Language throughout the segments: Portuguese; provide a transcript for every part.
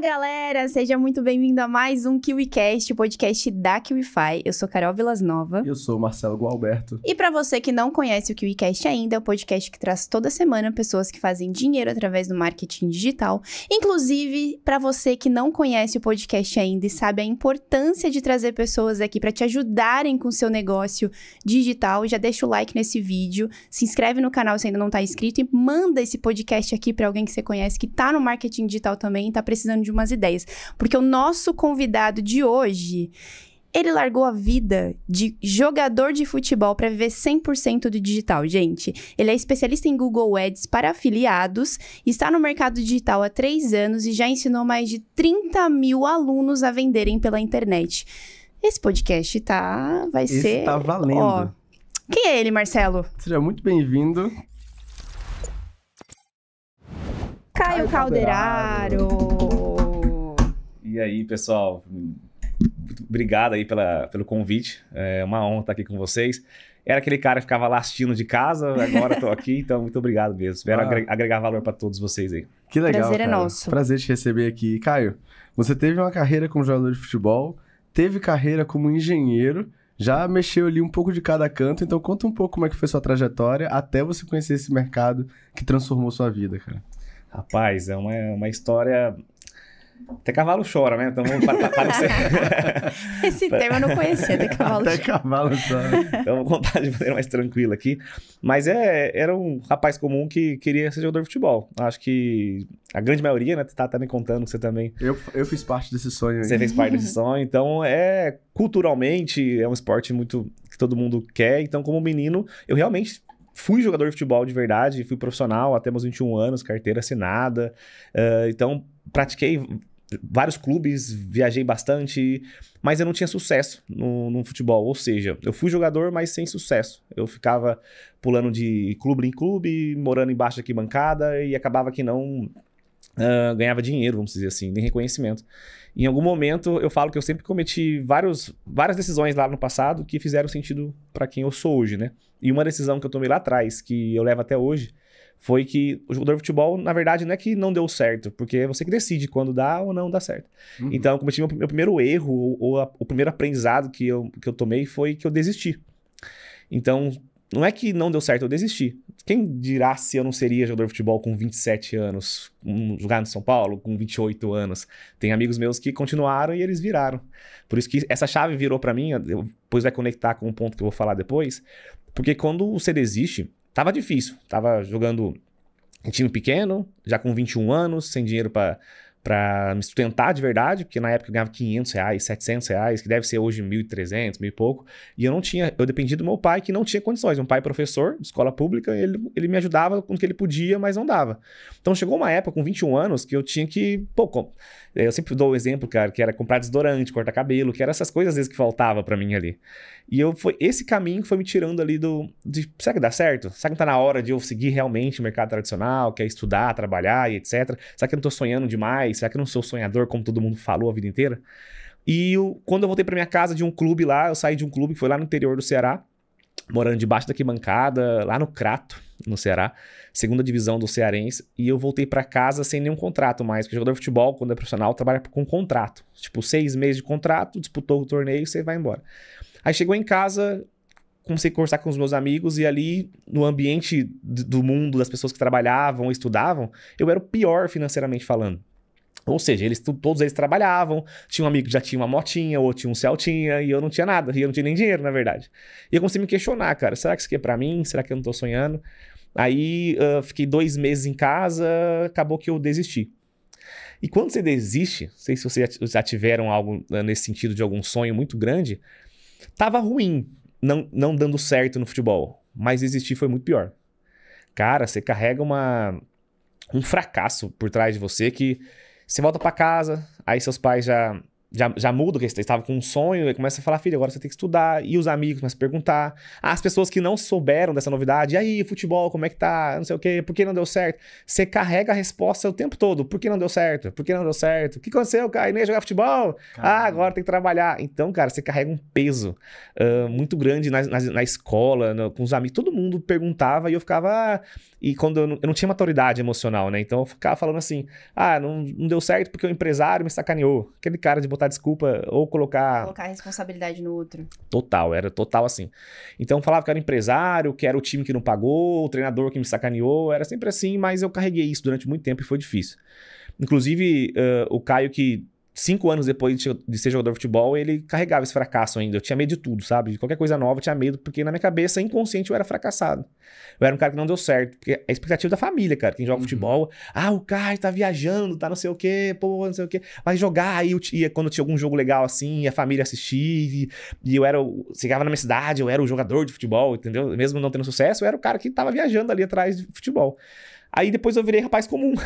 galera, seja muito bem-vindo a mais um KiwiCast, podcast da KiwiFi. Eu sou Carol Vilas Nova. Eu sou Marcelo Gualberto. E para você que não conhece o KiwiCast ainda, é o podcast que traz toda semana pessoas que fazem dinheiro através do marketing digital. Inclusive, para você que não conhece o podcast ainda e sabe a importância de trazer pessoas aqui para te ajudarem com o seu negócio digital, já deixa o like nesse vídeo, se inscreve no canal se ainda não tá inscrito e manda esse podcast aqui para alguém que você conhece que tá no marketing digital também, tá precisando de de umas ideias. Porque o nosso convidado de hoje, ele largou a vida de jogador de futebol para viver 100% do digital, gente. Ele é especialista em Google Ads para afiliados, está no mercado digital há três anos e já ensinou mais de 30 mil alunos a venderem pela internet. Esse podcast tá. Vai Esse ser. Tá valendo. Ó, quem é ele, Marcelo? Seja muito bem-vindo. Caio, Caio Calderaro. Calderaro. E aí, pessoal, obrigado aí pela, pelo convite. É uma honra estar aqui com vocês. Era aquele cara que ficava lastindo de casa, agora estou aqui, então muito obrigado mesmo. Espero ah. agregar, agregar valor para todos vocês aí. Que legal. Prazer é cara. é nosso. Prazer te receber aqui. Caio, você teve uma carreira como jogador de futebol, teve carreira como engenheiro, já mexeu ali um pouco de cada canto, então conta um pouco como é que foi sua trajetória até você conhecer esse mercado que transformou sua vida, cara. Rapaz, é uma, é uma história até cavalo chora, né? Então vamos parecer. Esse tema eu não conhecia, até cavalo Até chora. cavalo chora. Então vou contar de maneira mais tranquila aqui. Mas é, era um rapaz comum que queria ser jogador de futebol. Acho que a grande maioria, né? Tá, tá me contando que você também. Eu, eu fiz parte desse sonho aí. Você fez parte desse sonho. Então é. Culturalmente, é um esporte muito que todo mundo quer. Então, como menino, eu realmente fui jogador de futebol de verdade, fui profissional até meus 21 anos, carteira assinada. Uh, então, pratiquei vários clubes, viajei bastante, mas eu não tinha sucesso no, no, futebol. Ou seja, eu fui jogador, mas sem sucesso. Eu ficava pulando de clube em clube, morando embaixo da bancada e acabava que não uh, ganhava dinheiro, vamos dizer assim, nem reconhecimento. Em algum momento, eu falo que eu sempre cometi vários, várias decisões lá no passado que fizeram sentido para quem eu sou hoje, né? E uma decisão que eu tomei lá atrás, que eu levo até hoje, foi que o jogador de futebol, na verdade, não é que não deu certo, porque é você que decide quando dá ou não dá certo. Uhum. Então, eu cometi meu, meu primeiro erro, ou, ou a, o primeiro aprendizado que eu, que eu tomei foi que eu desisti. Então, não é que não deu certo, eu desisti. Quem dirá se eu não seria jogador de futebol com 27 anos, um, jogar no São Paulo com 28 anos? Tem amigos meus que continuaram e eles viraram. Por isso que essa chave virou para mim, depois vai conectar com um ponto que eu vou falar depois, porque quando você desiste, tava difícil. Tava jogando em time pequeno, já com 21 anos, sem dinheiro para para me sustentar de verdade, porque na época eu ganhava 500 reais, 700 reais, que deve ser hoje 1.300, mil e pouco, e eu não tinha, eu dependia do meu pai que não tinha condições, um pai é professor de escola pública, ele, ele me ajudava com o que ele podia, mas não dava. Então chegou uma época com 21 anos que eu tinha que, pô, é, eu sempre dou o um exemplo, cara, que era comprar desodorante, cortar cabelo, que era essas coisas às vezes que faltava para mim ali. E eu foi esse caminho que foi me tirando ali do de, será que dá certo? Será que tá na hora de eu seguir realmente o mercado tradicional, que é estudar, trabalhar e etc? Será que eu não tô sonhando demais? Será que eu não sou sonhador como todo mundo falou a vida inteira? E eu, quando eu voltei para minha casa de um clube lá, eu saí de um clube que foi lá no interior do Ceará, morando debaixo da bancada, lá no Crato no Ceará, segunda divisão do Cearense, e eu voltei para casa sem nenhum contrato mais, porque jogador de futebol, quando é profissional, trabalha com contrato. Tipo, seis meses de contrato, disputou o torneio, você vai embora. Aí chegou em casa, comecei a conversar com os meus amigos, e ali, no ambiente do mundo, das pessoas que trabalhavam, estudavam, eu era o pior financeiramente falando. Ou seja, eles, todos eles trabalhavam, tinha um amigo que já tinha uma motinha, ou tinha um Celtinha, e eu não tinha nada, e eu não tinha nem dinheiro, na verdade. E eu comecei a me questionar, cara, será que isso aqui é pra mim? Será que eu não tô sonhando? Aí uh, fiquei dois meses em casa, acabou que eu desisti. E quando você desiste, não sei se vocês já tiveram algo nesse sentido de algum sonho muito grande, tava ruim não, não dando certo no futebol, mas desistir foi muito pior. Cara, você carrega uma, um fracasso por trás de você que você volta para casa, aí seus pais já já, já muda, porque você estava com um sonho, e começa a falar, filho, agora você tem que estudar, e os amigos começam a perguntar. Ah, as pessoas que não souberam dessa novidade, e aí, futebol, como é que tá? Não sei o quê, por que não deu certo? Você carrega a resposta o tempo todo, por que não deu certo? Por que não deu certo? O que aconteceu, cara? Eu nem jogar futebol? Caramba. Ah, agora tem que trabalhar. Então, cara, você carrega um peso uh, muito grande na, na, na escola, no, com os amigos. Todo mundo perguntava e eu ficava, ah, e quando eu não, eu não, tinha maturidade emocional, né? Então eu ficava falando assim: ah, não, não, deu certo porque o empresário me sacaneou. Aquele cara de botar desculpa ou colocar. Colocar a responsabilidade no outro. Total, era total assim. Então eu falava que era empresário, que era o time que não pagou, o treinador que me sacaneou. Era sempre assim, mas eu carreguei isso durante muito tempo e foi difícil. Inclusive, uh, o Caio que cinco anos depois de ser jogador de futebol, ele carregava esse fracasso ainda. Eu tinha medo de tudo, sabe? De qualquer coisa nova, eu tinha medo, porque na minha cabeça, inconsciente, eu era fracassado. Eu era um cara que não deu certo. Porque é a expectativa da família, cara, quem joga uhum. futebol, ah, o cara tá viajando, tá não sei o quê, pô, não sei o quê, vai jogar. Aí eu quando tinha algum jogo legal assim, a família assistia, e, e eu era, o, chegava na minha cidade, eu era o jogador de futebol, entendeu? Mesmo não tendo sucesso, eu era o cara que tava viajando ali atrás de futebol. Aí depois eu virei rapaz comum.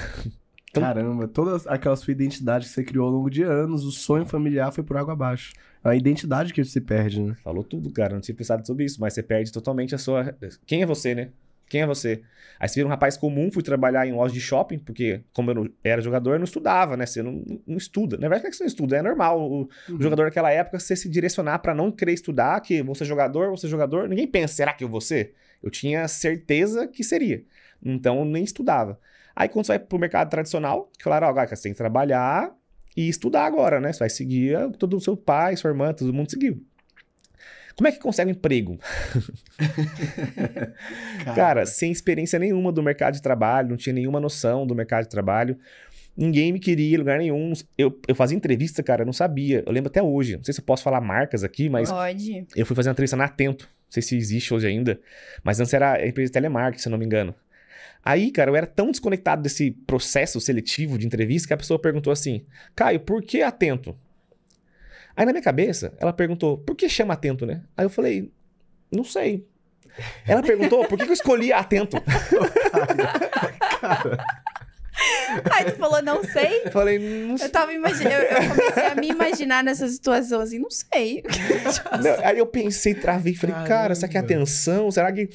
Então, Caramba, toda aquela sua identidade que você criou ao longo de anos, o sonho familiar foi por água abaixo. É a identidade que você perde, né? Falou tudo, cara. Não tinha pensado sobre isso, mas você perde totalmente a sua. Quem é você, né? Quem é você? Aí você vira um rapaz comum, fui trabalhar em loja de shopping, porque como eu era jogador, eu não estudava, né? Você não, não estuda. Na verdade, é que você não estuda, é normal. O, uhum. jogador daquela época, você se direcionar para não querer estudar, que você é jogador, você é jogador. Ninguém pensa, será que eu vou ser? Eu tinha certeza que seria. Então, eu nem estudava. Aí quando você vai pro mercado tradicional, claro, ó, cara, você tem que trabalhar e estudar agora, né? Você vai seguir é todo o seu pai, sua irmã, todo mundo seguiu. Como é que consegue um emprego? cara, sem experiência nenhuma do mercado de trabalho, não tinha nenhuma noção do mercado de trabalho. Ninguém me queria em lugar nenhum. Eu, eu fazia entrevista, cara, eu não sabia. Eu lembro até hoje. Não sei se eu posso falar marcas aqui, mas. Pode. Eu fui fazer uma entrevista na Atento. Não sei se existe hoje ainda. Mas antes era a empresa de telemarketing, se eu não me engano. Aí, cara, eu era tão desconectado desse processo seletivo de entrevista que a pessoa perguntou assim: Caio, por que atento? Aí na minha cabeça, ela perguntou: por que chama atento, né? Aí eu falei: não sei. Ela perguntou: por que, que eu escolhi atento? Aí tu falou, não sei? Falei, não sei. Eu, tava imagin... eu, eu comecei a me imaginar nessa situação, assim, não sei. não, aí eu pensei, travei, falei, Caramba. cara, será que é atenção? Será que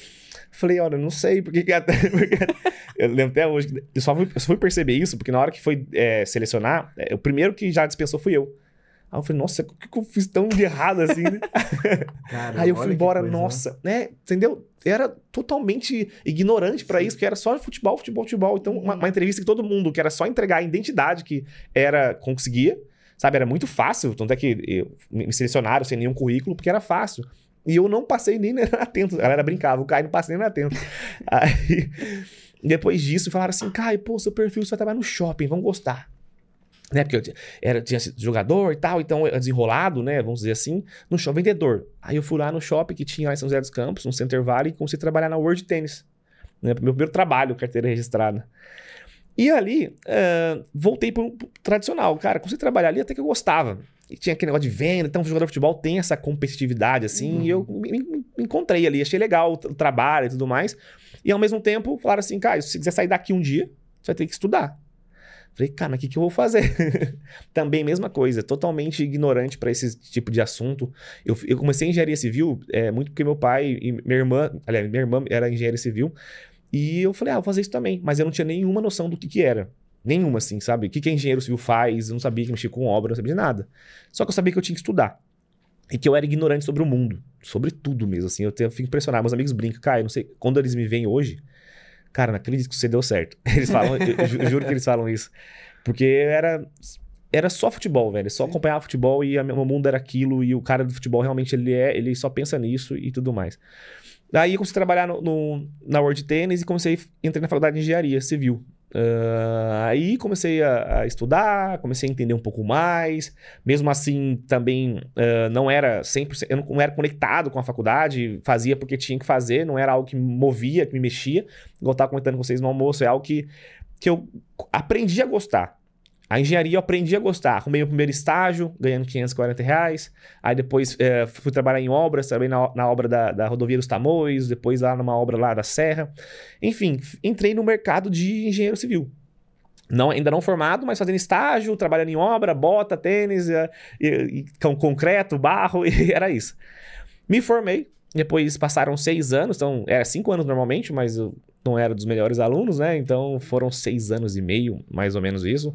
Falei, olha, não sei, porque que até. Porque... eu lembro até hoje. Eu só fui, eu só fui perceber isso, porque na hora que foi é, selecionar, é, o primeiro que já dispensou fui eu. Aí eu falei, nossa, o que, que eu fiz tão de errado assim, né? Cara, Aí eu fui embora, coisa, né? nossa, né? né? Entendeu? Eu era totalmente ignorante para isso, porque era só futebol, futebol, futebol. Então, uma, uma, entrevista que todo mundo, que era só entregar a identidade que era conseguia, sabe? Era muito fácil, tanto é que eu, me selecionaram sem nenhum currículo, porque era fácil. E eu não passei nem na Atento. A galera brincava, o Caio não passa nem na Atento. Aí, depois disso, falaram assim, Caio, pô, seu perfil só trabalha no shopping, vão gostar. Né, porque eu era, tinha jogador e tal, então eh, desenrolado, né, vamos dizer assim, no shopping vendedor. Aí eu fui lá no shopping que tinha lá em São José dos Campos, no Center Valley, e comecei a trabalhar na World Tennis. Né, meu primeiro trabalho, carteira registrada. E ali, uh, voltei para um tradicional. Cara, comecei a trabalhar ali até que eu gostava. E tinha aquele negócio de venda, então o jogador de futebol tem essa competitividade, assim, uhum. e eu uhum. me, encontrei ali, achei legal o, trabalho e tudo mais. E ao mesmo tempo, falaram assim, cara se quiser sair daqui um dia, você vai ter que estudar. Falei, cara, mas o que, que eu vou fazer? Também mesma coisa, totalmente ignorante para esse tipo de assunto. Eu, eu comecei engenharia civil é, muito porque meu pai e minha irmã, aliás, minha irmã era engenharia civil, e eu falei, ah, vou fazer isso também. Mas eu não tinha nenhuma noção do que, que era. Nenhuma, assim, sabe? O que, que engenheiro civil faz? Eu não sabia que mexia com obra, não sabia de nada. Só que eu sabia que eu tinha que estudar. E que eu era ignorante sobre o mundo. Sobre tudo mesmo, assim. Eu, tenho, eu fico impressionado. Meus amigos brincam, cara, eu não sei. Quando eles me veem hoje, cara, acredito que você deu certo. Eles falam, eu, eu juro que eles falam isso. Porque era. Era só futebol, velho. Só Sim. acompanhar futebol e o meu mundo era aquilo. E o cara do futebol realmente ele é, ele só pensa nisso e tudo mais. Daí eu comecei a trabalhar no, no na World Tennis e comecei a entrar na faculdade de engenharia civil. Uh, aí comecei a, a, estudar, comecei a entender um pouco mais. Mesmo assim, também uh, não era 100%, eu não, era conectado com a faculdade, fazia porque tinha que fazer, não era algo que me movia, que me mexia. Igual eu estava comentando com vocês no almoço, é algo que, que eu aprendi a gostar. A engenharia eu aprendi a gostar. Arrumei o primeiro estágio, ganhando 540 reais. Aí depois é, fui trabalhar em obras, também na, na obra da, da, rodovia dos Tamoios, depois lá numa obra lá da Serra. Enfim, entrei no mercado de engenheiro civil. Não, ainda não formado, mas fazendo estágio, trabalhando em obra, bota, tênis, eh, e, e, com concreto, barro, e era isso. Me formei, depois passaram seis anos, então era cinco anos normalmente, mas eu não era dos melhores alunos, né? Então foram seis anos e meio, mais ou menos isso.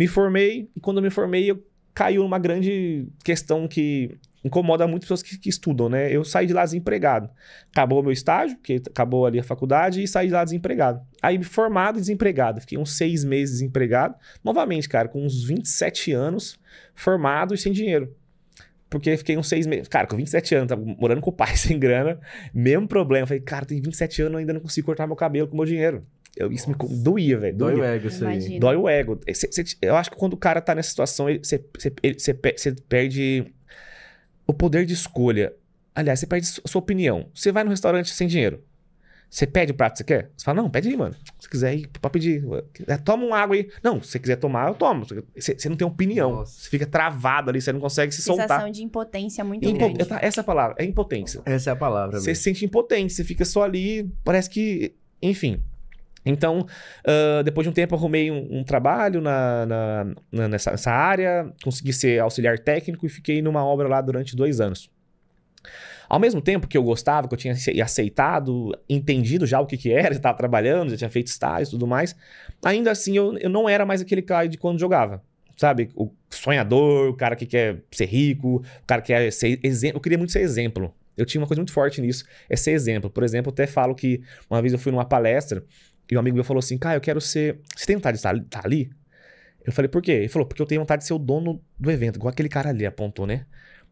Me formei, e quando eu me formei, eu caiu uma grande questão que incomoda muito pessoas que, que, estudam, né? Eu saí de lá desempregado. Acabou o meu estágio, que acabou ali a faculdade, e saí de lá desempregado. Aí formado e desempregado. Fiquei uns seis meses desempregado. Novamente, cara, com uns 27 anos, formado e sem dinheiro. Porque fiquei uns seis meses. Cara, com 27 anos, tava morando com o pai sem grana, mesmo problema. Falei, cara, tem 27 anos, ainda não consigo cortar meu cabelo com meu dinheiro. Eu, isso Nossa. me doía, velho. Dói o ego isso aí. Dói o ego. É, cê, cê, eu acho que quando o cara tá nessa situação, você perde o poder de escolha. Aliás, você perde a sua opinião. Você vai no restaurante sem dinheiro. Você pede o prato que você quer? Você fala, não, pede aí, mano. Se quiser ir, pode pedir. É, toma uma água aí. Não, se você quiser tomar, eu tomo. Você, não tem opinião. Você fica travado ali, você não consegue se soltar. Sensação de impotência muito Impo grande. Tá, essa é a palavra, é impotência. Essa é a palavra. Você se sente impotente, você fica só ali, parece que... Enfim, então, uh, depois de um tempo, arrumei um, um trabalho na, na, na nessa, nessa, área, consegui ser auxiliar técnico e fiquei numa obra lá durante dois anos. Ao mesmo tempo que eu gostava, que eu tinha aceitado, entendido já o que, que era, estava trabalhando, já tinha feito estágio e tudo mais, ainda assim eu, eu não era mais aquele cara de quando jogava. Sabe? O sonhador, o cara que quer ser rico, o cara que quer ser exemplo. Eu queria muito ser exemplo. Eu tinha uma coisa muito forte nisso, é ser exemplo. Por exemplo, eu até falo que uma vez eu fui numa palestra e um amigo meu falou assim: Cara, eu quero ser. Você tem vontade de estar tá ali? Eu falei: Por quê? Ele falou: Porque eu tenho vontade de ser o dono do evento, igual aquele cara ali apontou, né?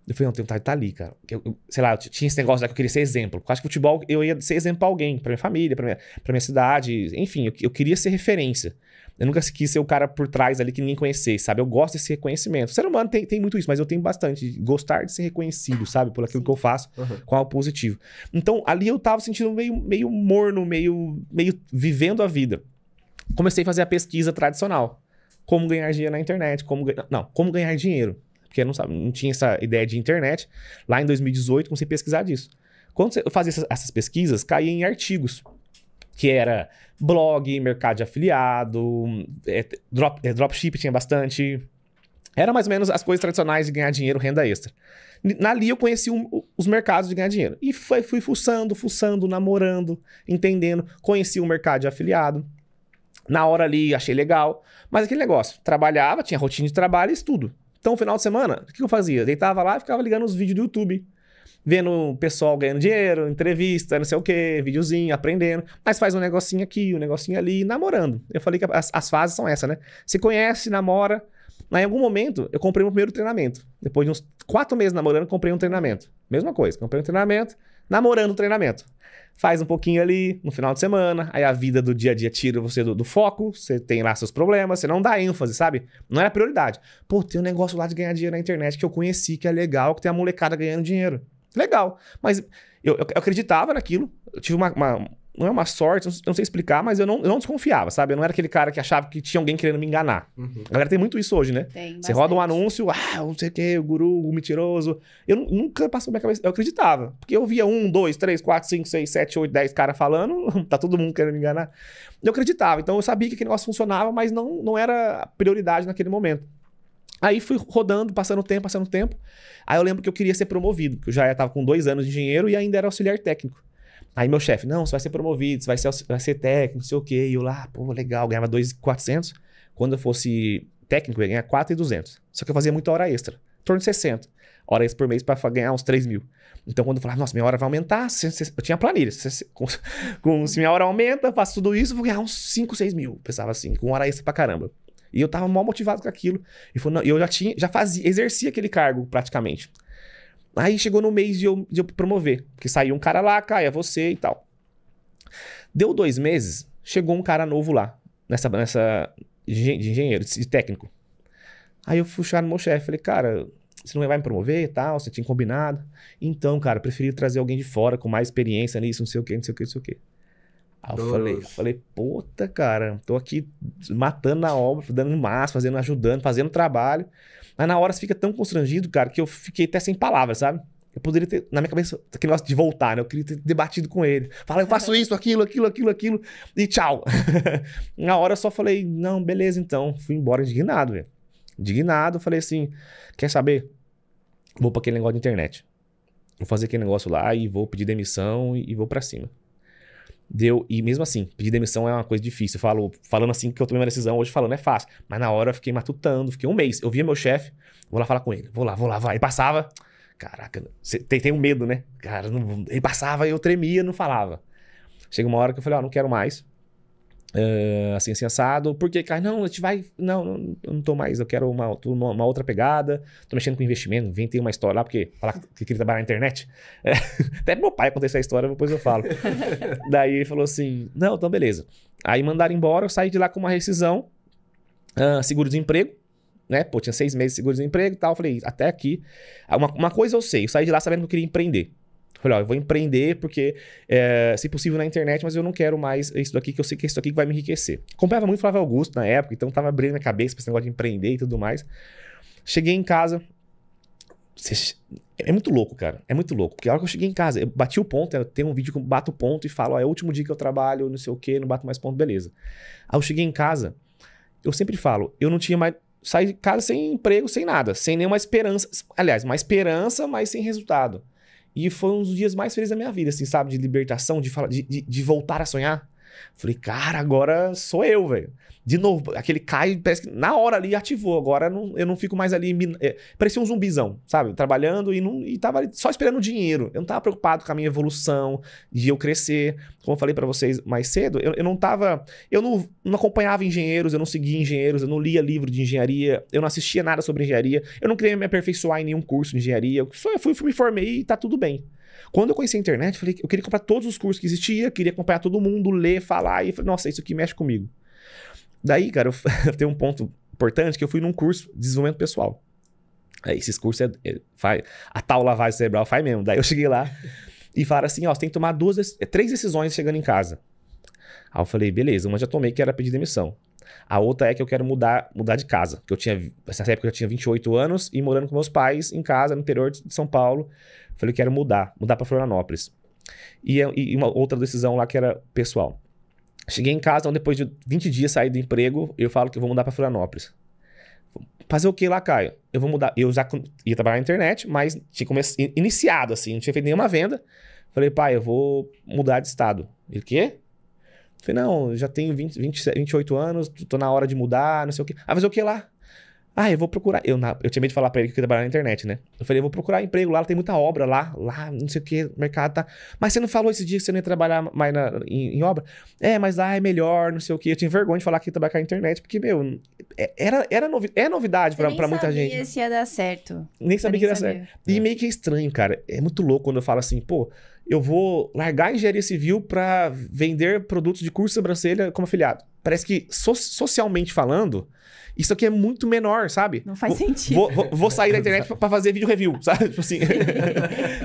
Eu falei, não, tenho vontade de estar ali, cara. Eu, eu, sei lá, eu tinha esse negócio lá que eu queria ser exemplo. Eu acho que futebol eu ia ser exemplo pra alguém, pra minha família, pra minha, pra minha cidade. Enfim, eu, eu queria ser referência. Eu nunca quis ser o cara por trás ali que ninguém conhecesse, sabe? Eu gosto desse reconhecimento. O ser humano tem, tem muito isso, mas eu tenho bastante. Gostar de ser reconhecido, sabe? Por aquilo Sim. que eu faço, uhum. com positivo. Então, ali eu tava sentindo meio, meio morno, meio, meio vivendo a vida. Comecei a fazer a pesquisa tradicional. Como ganhar dinheiro na internet, como... Não, como ganhar dinheiro. Porque eu não, sabe, não tinha essa ideia de internet. Lá em 2018, comecei a pesquisar disso. Quando eu fazia essas, essas pesquisas, caía em artigos que era blog, mercado de afiliado, é, drop, é, dropship tinha bastante. Era mais ou menos as coisas tradicionais de ganhar dinheiro, renda extra. ali eu conheci um, os mercados de ganhar dinheiro. E foi, fui fuçando, fuçando, namorando, entendendo. Conheci o mercado de afiliado. Na hora ali, achei legal. Mas aquele negócio, trabalhava, tinha rotina de trabalho e estudo. Então, no final de semana, o que eu fazia? Deitava lá e ficava ligando os vídeos do YouTube vendo o pessoal ganhando dinheiro, entrevista, não sei o quê, videozinho, aprendendo, mas faz um negocinho aqui, um negocinho ali, namorando. Eu falei que as, as fases são essa, né? Se conhece, namora. Mas em algum momento, eu comprei meu primeiro treinamento. Depois de uns quatro meses namorando, comprei um treinamento. Mesma coisa, comprei um treinamento, namorando o treinamento. Faz um pouquinho ali no final de semana, aí a vida do dia a dia tira você do, do foco, você tem lá seus problemas, você não dá ênfase, sabe? Não era prioridade. Pô, tem um negócio lá de ganhar dinheiro na internet que eu conheci, que é legal, que tem a molecada ganhando dinheiro. Legal. Mas eu, eu acreditava naquilo. Eu tive uma, uma não é uma sorte, eu não sei explicar, mas eu não, eu não desconfiava, sabe? Eu não era aquele cara que achava que tinha alguém querendo me enganar. Uhum. A galera tem muito isso hoje, né? Tem, Você roda um anúncio, ah, não sei o quê, o guru, o mentiroso. Eu nunca passou na minha cabeça. Eu acreditava. Porque eu via um, dois, três, quatro, cinco, seis, sete, oito, dez caras falando, tá todo mundo querendo me enganar. Eu acreditava. Então eu sabia que aquele negócio funcionava, mas não, não era prioridade naquele momento. Aí fui rodando, passando tempo, passando tempo. Aí eu lembro que eu queria ser promovido, que eu já estava com dois anos de engenheiro e ainda era auxiliar técnico. Aí meu chefe, não, você vai ser promovido, você vai ser, vai ser técnico, não sei o quê. E eu lá, pô, legal, ganhava 2,400. Quando eu fosse técnico, eu ia ganhar 4,200. Só que eu fazia muita hora extra, em torno de 60 horas por mês para ganhar uns 3 mil. Então, quando eu falava, nossa, minha hora vai aumentar, eu tinha planilha. Com, com, se minha hora aumenta, faço tudo isso, vou ganhar uns 5, 6 mil. Pensava assim, com hora extra pra caramba. E eu tava mal motivado com aquilo. E falou, não, eu já tinha, já fazia, exercia aquele cargo praticamente. Aí chegou no mês de eu, de eu promover, porque saiu um cara lá, caia é você e tal. Deu dois meses, chegou um cara novo lá, nessa, nessa de engenheiro, de técnico. Aí eu fui chegar no meu chefe, falei, cara, você não vai me promover e tal, você tinha combinado. Então, cara, preferi trazer alguém de fora com mais experiência nisso, não sei o quê, não sei o quê, não sei o quê. Aí eu falei, eu falei, puta, cara, tô aqui matando na obra, dando massa, fazendo, ajudando, fazendo trabalho. Mas na hora você fica tão constrangido, cara, que eu fiquei até sem palavras, sabe? Eu poderia ter, na minha cabeça, aquele negócio de voltar, né? Eu queria ter debatido com ele. falei eu faço isso, aquilo, aquilo, aquilo, aquilo, e tchau. na hora eu só falei, não, beleza, então. Fui embora indignado, velho. Indignado, falei assim: quer saber? Vou pra aquele negócio de internet. Vou fazer aquele negócio lá e vou pedir demissão e, e vou para cima deu. E mesmo assim, pedir demissão é uma coisa difícil. Eu falo, falando assim que eu tomei uma decisão, hoje falando é fácil. Mas na hora eu fiquei matutando, fiquei um mês. Eu via meu chefe, vou lá falar com ele. Vou lá, vou lá, vai. E passava. Caraca, cê, tem, tem um medo, né? Cara, não, ele passava, eu tremia, não falava. Chega uma hora que eu falei, ó, oh, não quero mais. Uh, assim, assim, assado, porque, cara, não, a gente vai, não, não, eu não tô mais, eu quero uma, uma, outra pegada, tô mexendo com investimento, vem tem uma história lá, porque falar que queria trabalhar na internet, é, até meu pai aconteceu a história, depois eu falo. Daí ele falou assim, não, então beleza. Aí mandaram embora, eu saí de lá com uma rescisão, uh, seguro-desemprego, né, pô, tinha seis meses de seguro-desemprego e tal, eu falei, até aqui, uma, uma coisa eu sei, eu saí de lá sabendo que eu queria empreender, Falei, ó, eu vou empreender porque, é, se possível, na internet, mas eu não quero mais isso daqui, que eu sei que é isso daqui que vai me enriquecer. Acompanhava muito Flávio Augusto na época, então tava abrindo a cabeça pra esse negócio de empreender e tudo mais. Cheguei em casa. É muito louco, cara. É muito louco. Porque a hora que eu cheguei em casa, eu bati o ponto, tem um vídeo que eu bato o ponto e falo, ó, é o último dia que eu trabalho, não sei o quê, não bato mais ponto, beleza. Aí eu cheguei em casa, eu sempre falo, eu não tinha mais saí de casa sem emprego, sem nada, sem nenhuma esperança. Aliás, uma esperança, mas sem resultado. E foi um dos dias mais felizes da minha vida, assim, sabe? De libertação, de, falar, de, de, de voltar a sonhar. Falei, cara, agora sou eu, velho. De novo, aquele cai, parece que na hora ali ativou. Agora não, eu não fico mais ali. É, parecia um zumbizão, sabe? Trabalhando e, não, e tava só esperando dinheiro. Eu não tava preocupado com a minha evolução, de eu crescer. Como eu falei para vocês mais cedo, eu, eu não tava. Eu não, não acompanhava engenheiros, eu não seguia engenheiros, eu não lia livro de engenharia, eu não assistia nada sobre engenharia, eu não queria me aperfeiçoar em nenhum curso de engenharia. Só eu fui, fui me formei e tá tudo bem. Quando eu conheci a internet, eu falei, eu queria comprar todos os cursos que existia, queria acompanhar todo mundo, ler, falar, e falei, nossa, isso aqui mexe comigo. Daí, cara, eu tenho um ponto importante que eu fui num curso de desenvolvimento pessoal. Aí, esses cursos, é, é, faz, a tal lavagem cerebral faz mesmo. Daí eu cheguei lá e falaram assim, ó, você tem que tomar duas, três decisões chegando em casa. Aí eu falei, beleza, uma já tomei que era pedir demissão. A outra é que eu quero mudar, mudar de casa. Que eu tinha, nessa época eu tinha 28 anos e morando com meus pais em casa, no interior de São Paulo. Falei, quero mudar, mudar para Florianópolis. E, é, e uma outra decisão lá que era pessoal. Cheguei em casa, então depois de 20 dias saí do emprego, eu falo que vou mudar para Florianópolis. Fazer o que lá, Caio? Eu vou mudar. Eu já ia trabalhar na internet, mas tinha comece... iniciado, assim, não tinha feito nenhuma venda. Falei, pai, eu vou mudar de estado. Ele, quê? Falei, não, já tenho 20, 20, 28 anos, tô na hora de mudar, não sei o quê. Ah, fazer o que lá? Ah, eu vou procurar. Eu, na, eu tinha medo de falar pra ele que eu trabalhava na internet, né? Eu falei, eu vou procurar emprego lá, tem muita obra lá, lá, não sei o que, mercado tá. Mas você não falou esse dia que você não ia trabalhar mais na, em, em, obra? É, mas lá é melhor, não sei o que. Eu tinha vergonha de falar que ia trabalhar com a internet, porque, meu, é, era, era novi, é novidade pra, pra muita gente. Nem sabia se ia dar certo. Nem sabia que ia dar certo. E meio que é estranho, cara. É muito louco quando eu falo assim, pô, eu vou largar a engenharia civil para vender produtos de curso de sobrancelha como afiliado. Parece que so socialmente falando, isso aqui é muito menor, sabe? Não faz vou, sentido. Vou, vou, vou, sair da internet para fazer vídeo review, sabe? Tipo assim.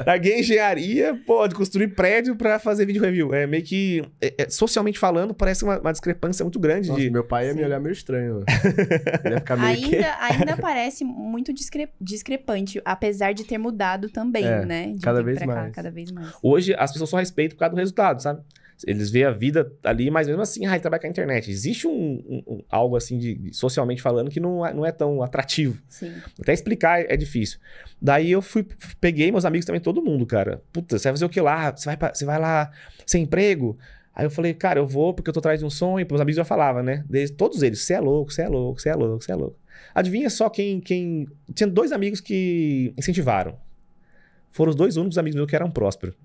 Larguei engenharia, pode construir prédio para fazer vídeo review. É meio que. É, é, socialmente falando, parece uma, uma discrepância muito grande. Nossa, de... Meu pai ia Sim. me olhar meio estranho. Ele ia ficar meio. Ainda, que... ainda parece muito discre... discrepante, apesar de ter mudado também, é, né? De cada vez mais. Cá, cada vez mais. Hoje as pessoas só respeitam por causa do resultado, sabe? Eles veem a vida ali, mas mesmo assim, ah, ele trabalha com a internet. Existe um, um, um algo assim, de, socialmente falando, que não, é, não é tão atrativo. Sim. Até explicar é, difícil. Daí eu fui, peguei meus amigos também, todo mundo, cara. Puta, você vai fazer o que lá? Você vai, pra, você vai lá sem emprego? Aí eu falei, cara, eu vou porque eu tô atrás de um sonho. Meus amigos já falavam, né? Desde, todos eles, você é louco, você é louco, você é louco, você é louco. Adivinha só quem, quem. Tinha dois amigos que incentivaram. Foram os dois únicos amigos meus que eram prósperos.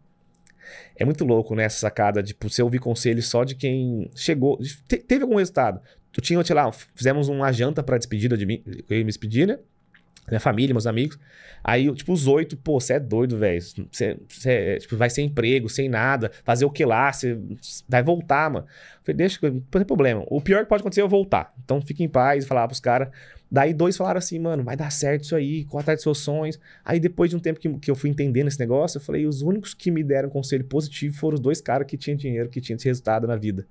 É muito louco, né, sacada de tipo, você ouvir conselhos só de quem chegou, te, teve algum resultado. Tu tinha, sei lá, fizemos uma janta para despedida de mim, eu ia me despedir, né? Minha família, meus amigos. Aí, tipo, os oito, pô, você é doido, velho. Você é, tipo, vai sem emprego, sem nada, fazer o que lá, você vai voltar, mano. deixa falei, deixa, não tem problema. O pior que pode acontecer é eu voltar. Então, fique em paz e falar pros caras. Daí dois falaram assim, mano, vai dar certo isso aí, corre atrás seus sonhos. Aí depois de um tempo que, que eu fui entendendo esse negócio, eu falei, os únicos que me deram conselho positivo foram os dois caras que tinham dinheiro, que tinham esse resultado na vida.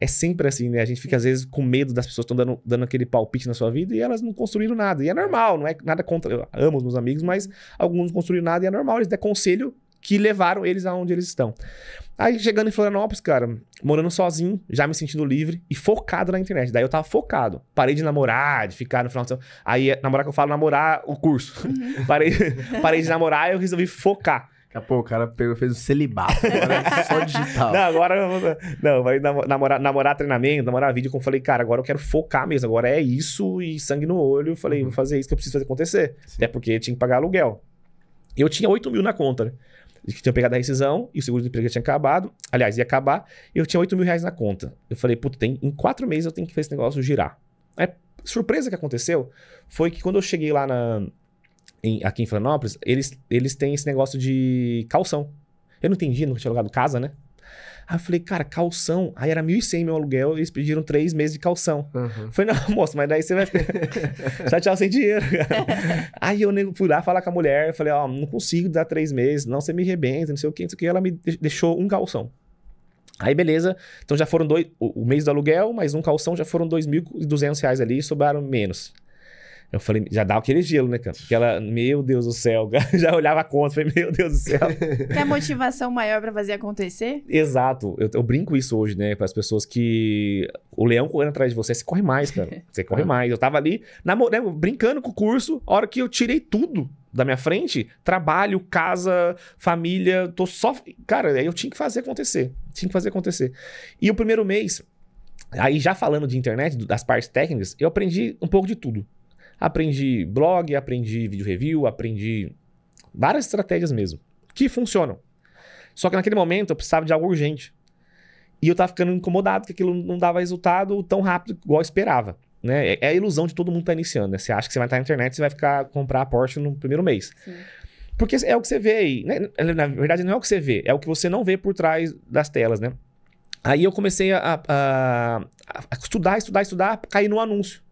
É sempre assim, né? A gente fica às vezes com medo das pessoas que estão dando, dando aquele palpite na sua vida e elas não construíram nada. E é normal, não é nada contra, eu amo os meus amigos, mas alguns não construíram nada e é normal, eles dão conselho que levaram eles aonde eles estão. Aí chegando em Florianópolis, cara, morando sozinho, já me sentindo livre e focado na internet. Daí eu tava focado. Parei de namorar, de ficar no final de semana. Aí, é, namorar que eu falo, namorar o curso. Uhum. parei, parei de namorar e eu resolvi focar. Daqui a pouco o cara pegou, fez o um celibato. Né? Agora é só digital. Não, agora. Não, vai namorar, namorar treinamento, namorar vídeo. Como eu falei, cara, agora eu quero focar mesmo. Agora é isso e sangue no olho. Eu falei, uhum. vou fazer isso que eu preciso fazer acontecer. Sim. Até porque tinha que pagar aluguel. Eu tinha 8 mil na conta, né? de que tinha pegado a rescisão e o seguro de emprego tinha acabado. Aliás, ia acabar. E eu tinha 8 mil reais na conta. Eu falei, puta, tem, em quatro meses eu tenho que fazer esse negócio girar. A é, surpresa que aconteceu foi que quando eu cheguei lá na, em, aqui em Florianópolis, eles, eles têm esse negócio de calção. Eu não entendi, nunca tinha alugado casa, né? Aí eu falei, cara, calção. Aí era 1.100 meu aluguel, eles pediram três meses de calção. Uhum. falei, não, moço, mas daí você vai já tchau sem dinheiro, cara. Aí eu fui lá falar com a mulher, falei, ó, oh, não consigo dar três meses, não, você me rebenta, não sei o que, não sei o que. Ela me deixou um calção. Aí beleza, então já foram dois, o, o mês do aluguel, mais um calção, já foram 2.200 reais ali, sobraram menos. Eu falei, já dá aquele gelo, né, cara? Porque ela, meu Deus do céu, já olhava a conta, falei, meu Deus do céu. Quer motivação maior para fazer acontecer? Exato. Eu, eu, brinco isso hoje, né, para as pessoas que o leão correndo atrás de você, você corre mais, cara. Você corre mais. Eu tava ali namorando, né, brincando com o curso, a hora que eu tirei tudo da minha frente, trabalho, casa, família, tô só, cara, aí eu tinha que fazer acontecer. Tinha que fazer acontecer. E o primeiro mês, aí já falando de internet, das partes técnicas, eu aprendi um pouco de tudo. Aprendi blog, aprendi vídeo review, aprendi várias estratégias mesmo, que funcionam. Só que naquele momento eu precisava de algo urgente. E eu tava ficando incomodado que aquilo não dava resultado tão rápido igual eu esperava. Né? É, é a ilusão de todo mundo tá iniciando, né? Você acha que você vai estar na internet e você vai ficar comprar a Porsche no primeiro mês. Sim. Porque é o que você vê aí. Né? Na verdade, não é o que você vê, é o que você não vê por trás das telas, né? Aí eu comecei a, a, a estudar, estudar, estudar, cair no anúncio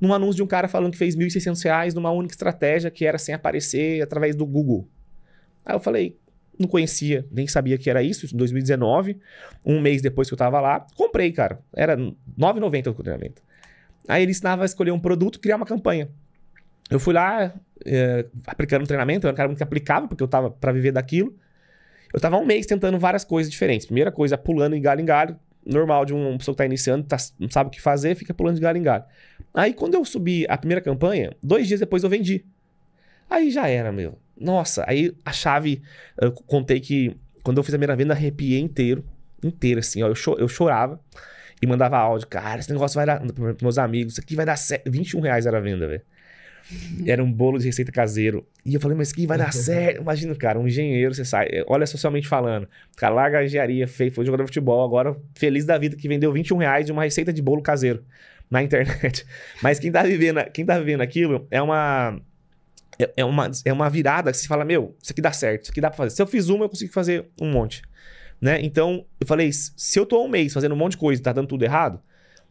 num anúncio de um cara falando que fez R$ 1.600 numa única estratégia que era sem aparecer através do Google. Aí eu falei, não conhecia, nem sabia que era isso, isso em 2019, um mês depois que eu tava lá, comprei, cara. Era R$ 9,90 o treinamento. Aí ele ensinava a escolher um produto, criar uma campanha. Eu fui lá é, aplicando um treinamento, eu era um cara muito aplicável, porque eu tava para viver daquilo. Eu tava um mês tentando várias coisas diferentes. Primeira coisa, pulando em galho em galho, normal de uma pessoa que tá iniciando, tá, não sabe o que fazer, fica pulando de galho em galho. Aí quando eu subi a primeira campanha, dois dias depois eu vendi. Aí já era, meu. Nossa, aí a chave, eu contei que quando eu fiz a primeira venda, arrepiei inteiro, inteiro assim, ó, eu, cho eu chorava e mandava áudio, cara, esse negócio vai dar, para meus amigos, isso aqui vai dar 21 reais era a venda, velho. Era um bolo de receita caseiro. E eu falei, mas que vai dar certo. Imagina, cara, um engenheiro, você sai, eh, olha socialmente falando. Cara, larga a engenharia, foi jogador de futebol, agora feliz da vida que vendeu 21 reais de uma receita de bolo caseiro na internet. Mas quem tá vivendo, quem tá vivendo aquilo é uma. É, é uma, é uma virada que se fala, meu, isso aqui dá certo, isso aqui dá pra fazer. Se eu fiz uma, eu consigo fazer um monte. Né? Então, eu falei, se eu tô um mês fazendo um monte de coisa e tá dando tudo errado,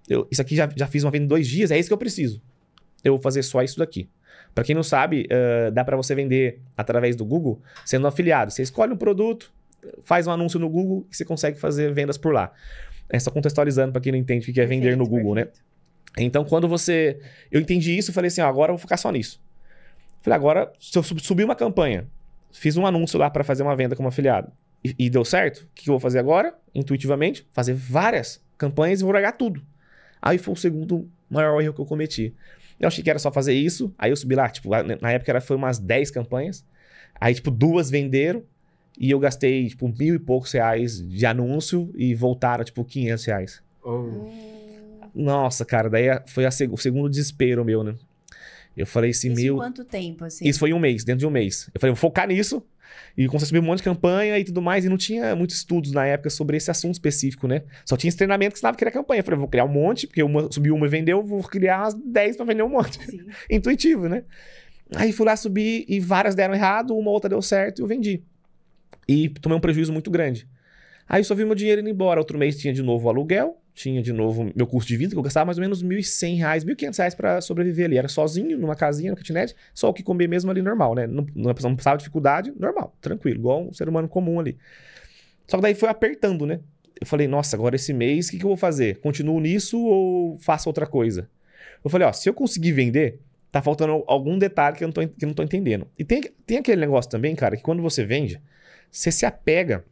eu, isso aqui já, já fiz uma venda em dois dias, é isso que eu preciso. Eu vou fazer só isso daqui. Para quem não sabe, uh, dá para você vender através do Google sendo afiliado. Você escolhe um produto, faz um anúncio no Google e você consegue fazer vendas por lá. É só contextualizando para quem não entende o que é vender perfeito, no Google, né? perfeito. né? Então, quando você. Eu entendi isso, eu falei assim: ó, ah, agora eu vou focar só nisso. Falei, agora, se eu subir uma campanha, fiz um anúncio lá para fazer uma venda como afiliado e, e deu certo, o que eu vou fazer agora? Intuitivamente, fazer várias campanhas e vou largar tudo. Aí foi o segundo maior erro que eu cometi. Eu achei que era só fazer isso, aí eu subi lá, tipo, na época era, foi umas 10 campanhas, aí, tipo, duas venderam, e eu gastei, tipo, mil e poucos reais de anúncio e voltaram, tipo, 500 reais. Oh. Hum. Nossa, cara, daí foi a, o segundo desespero meu, né? Eu falei assim, Isso quanto tempo, assim? Isso foi um mês, dentro de um mês. Eu falei, vou focar nisso. E comecei a subir um monte de campanha e tudo mais. E não tinha muitos estudos na época sobre esse assunto específico, né? Só tinha esse treinamento que estava querendo campanha. Eu falei, vou criar um monte, porque uma, subi uma e vendeu, vou criar as 10 para vender um monte. Intuitivo, né? Aí fui lá subir e várias deram errado, uma outra deu certo e eu vendi. E tomei um prejuízo muito grande. Aí só vi meu dinheiro indo embora. Outro mês tinha de novo o aluguel tinha de novo meu custo de vida, que eu gastava mais ou menos R$ 1.100, R$ 1.500 para sobreviver ali. Era sozinho, numa casinha, no kitnet, só o que comer mesmo ali normal, né? Não, não precisava dificuldade, normal, tranquilo, igual um ser humano comum ali. Só que daí foi apertando, né? Eu falei, nossa, agora esse mês, o que, que eu vou fazer? Continuo nisso ou faço outra coisa? Eu falei, ó, se eu conseguir vender, tá faltando algum detalhe que eu não tô, que não tô entendendo. E tem, tem aquele negócio também, cara, que quando você vende, você se apega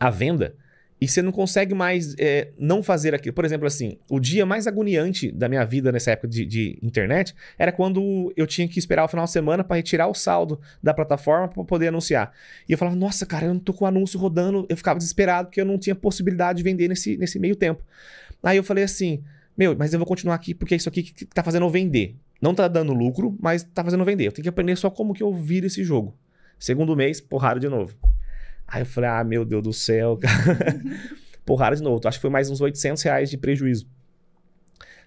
à venda e você não consegue mais é, não fazer aquilo. Por exemplo, assim, o dia mais agoniante da minha vida nessa época de, de internet era quando eu tinha que esperar o final de semana para retirar o saldo da plataforma para poder anunciar. E eu falava, nossa, cara, eu não tô com o anúncio rodando. Eu ficava desesperado porque eu não tinha possibilidade de vender nesse, nesse meio tempo. Aí eu falei assim, meu, mas eu vou continuar aqui porque é isso aqui que tá fazendo eu vender. Não tá dando lucro, mas tá fazendo eu vender. Eu tenho que aprender só como que eu viro esse jogo. Segundo mês, porrada de novo. Aí eu falei, ah, meu Deus do céu, cara. Porrada de novo. Então acho que foi mais uns 800 reais de prejuízo.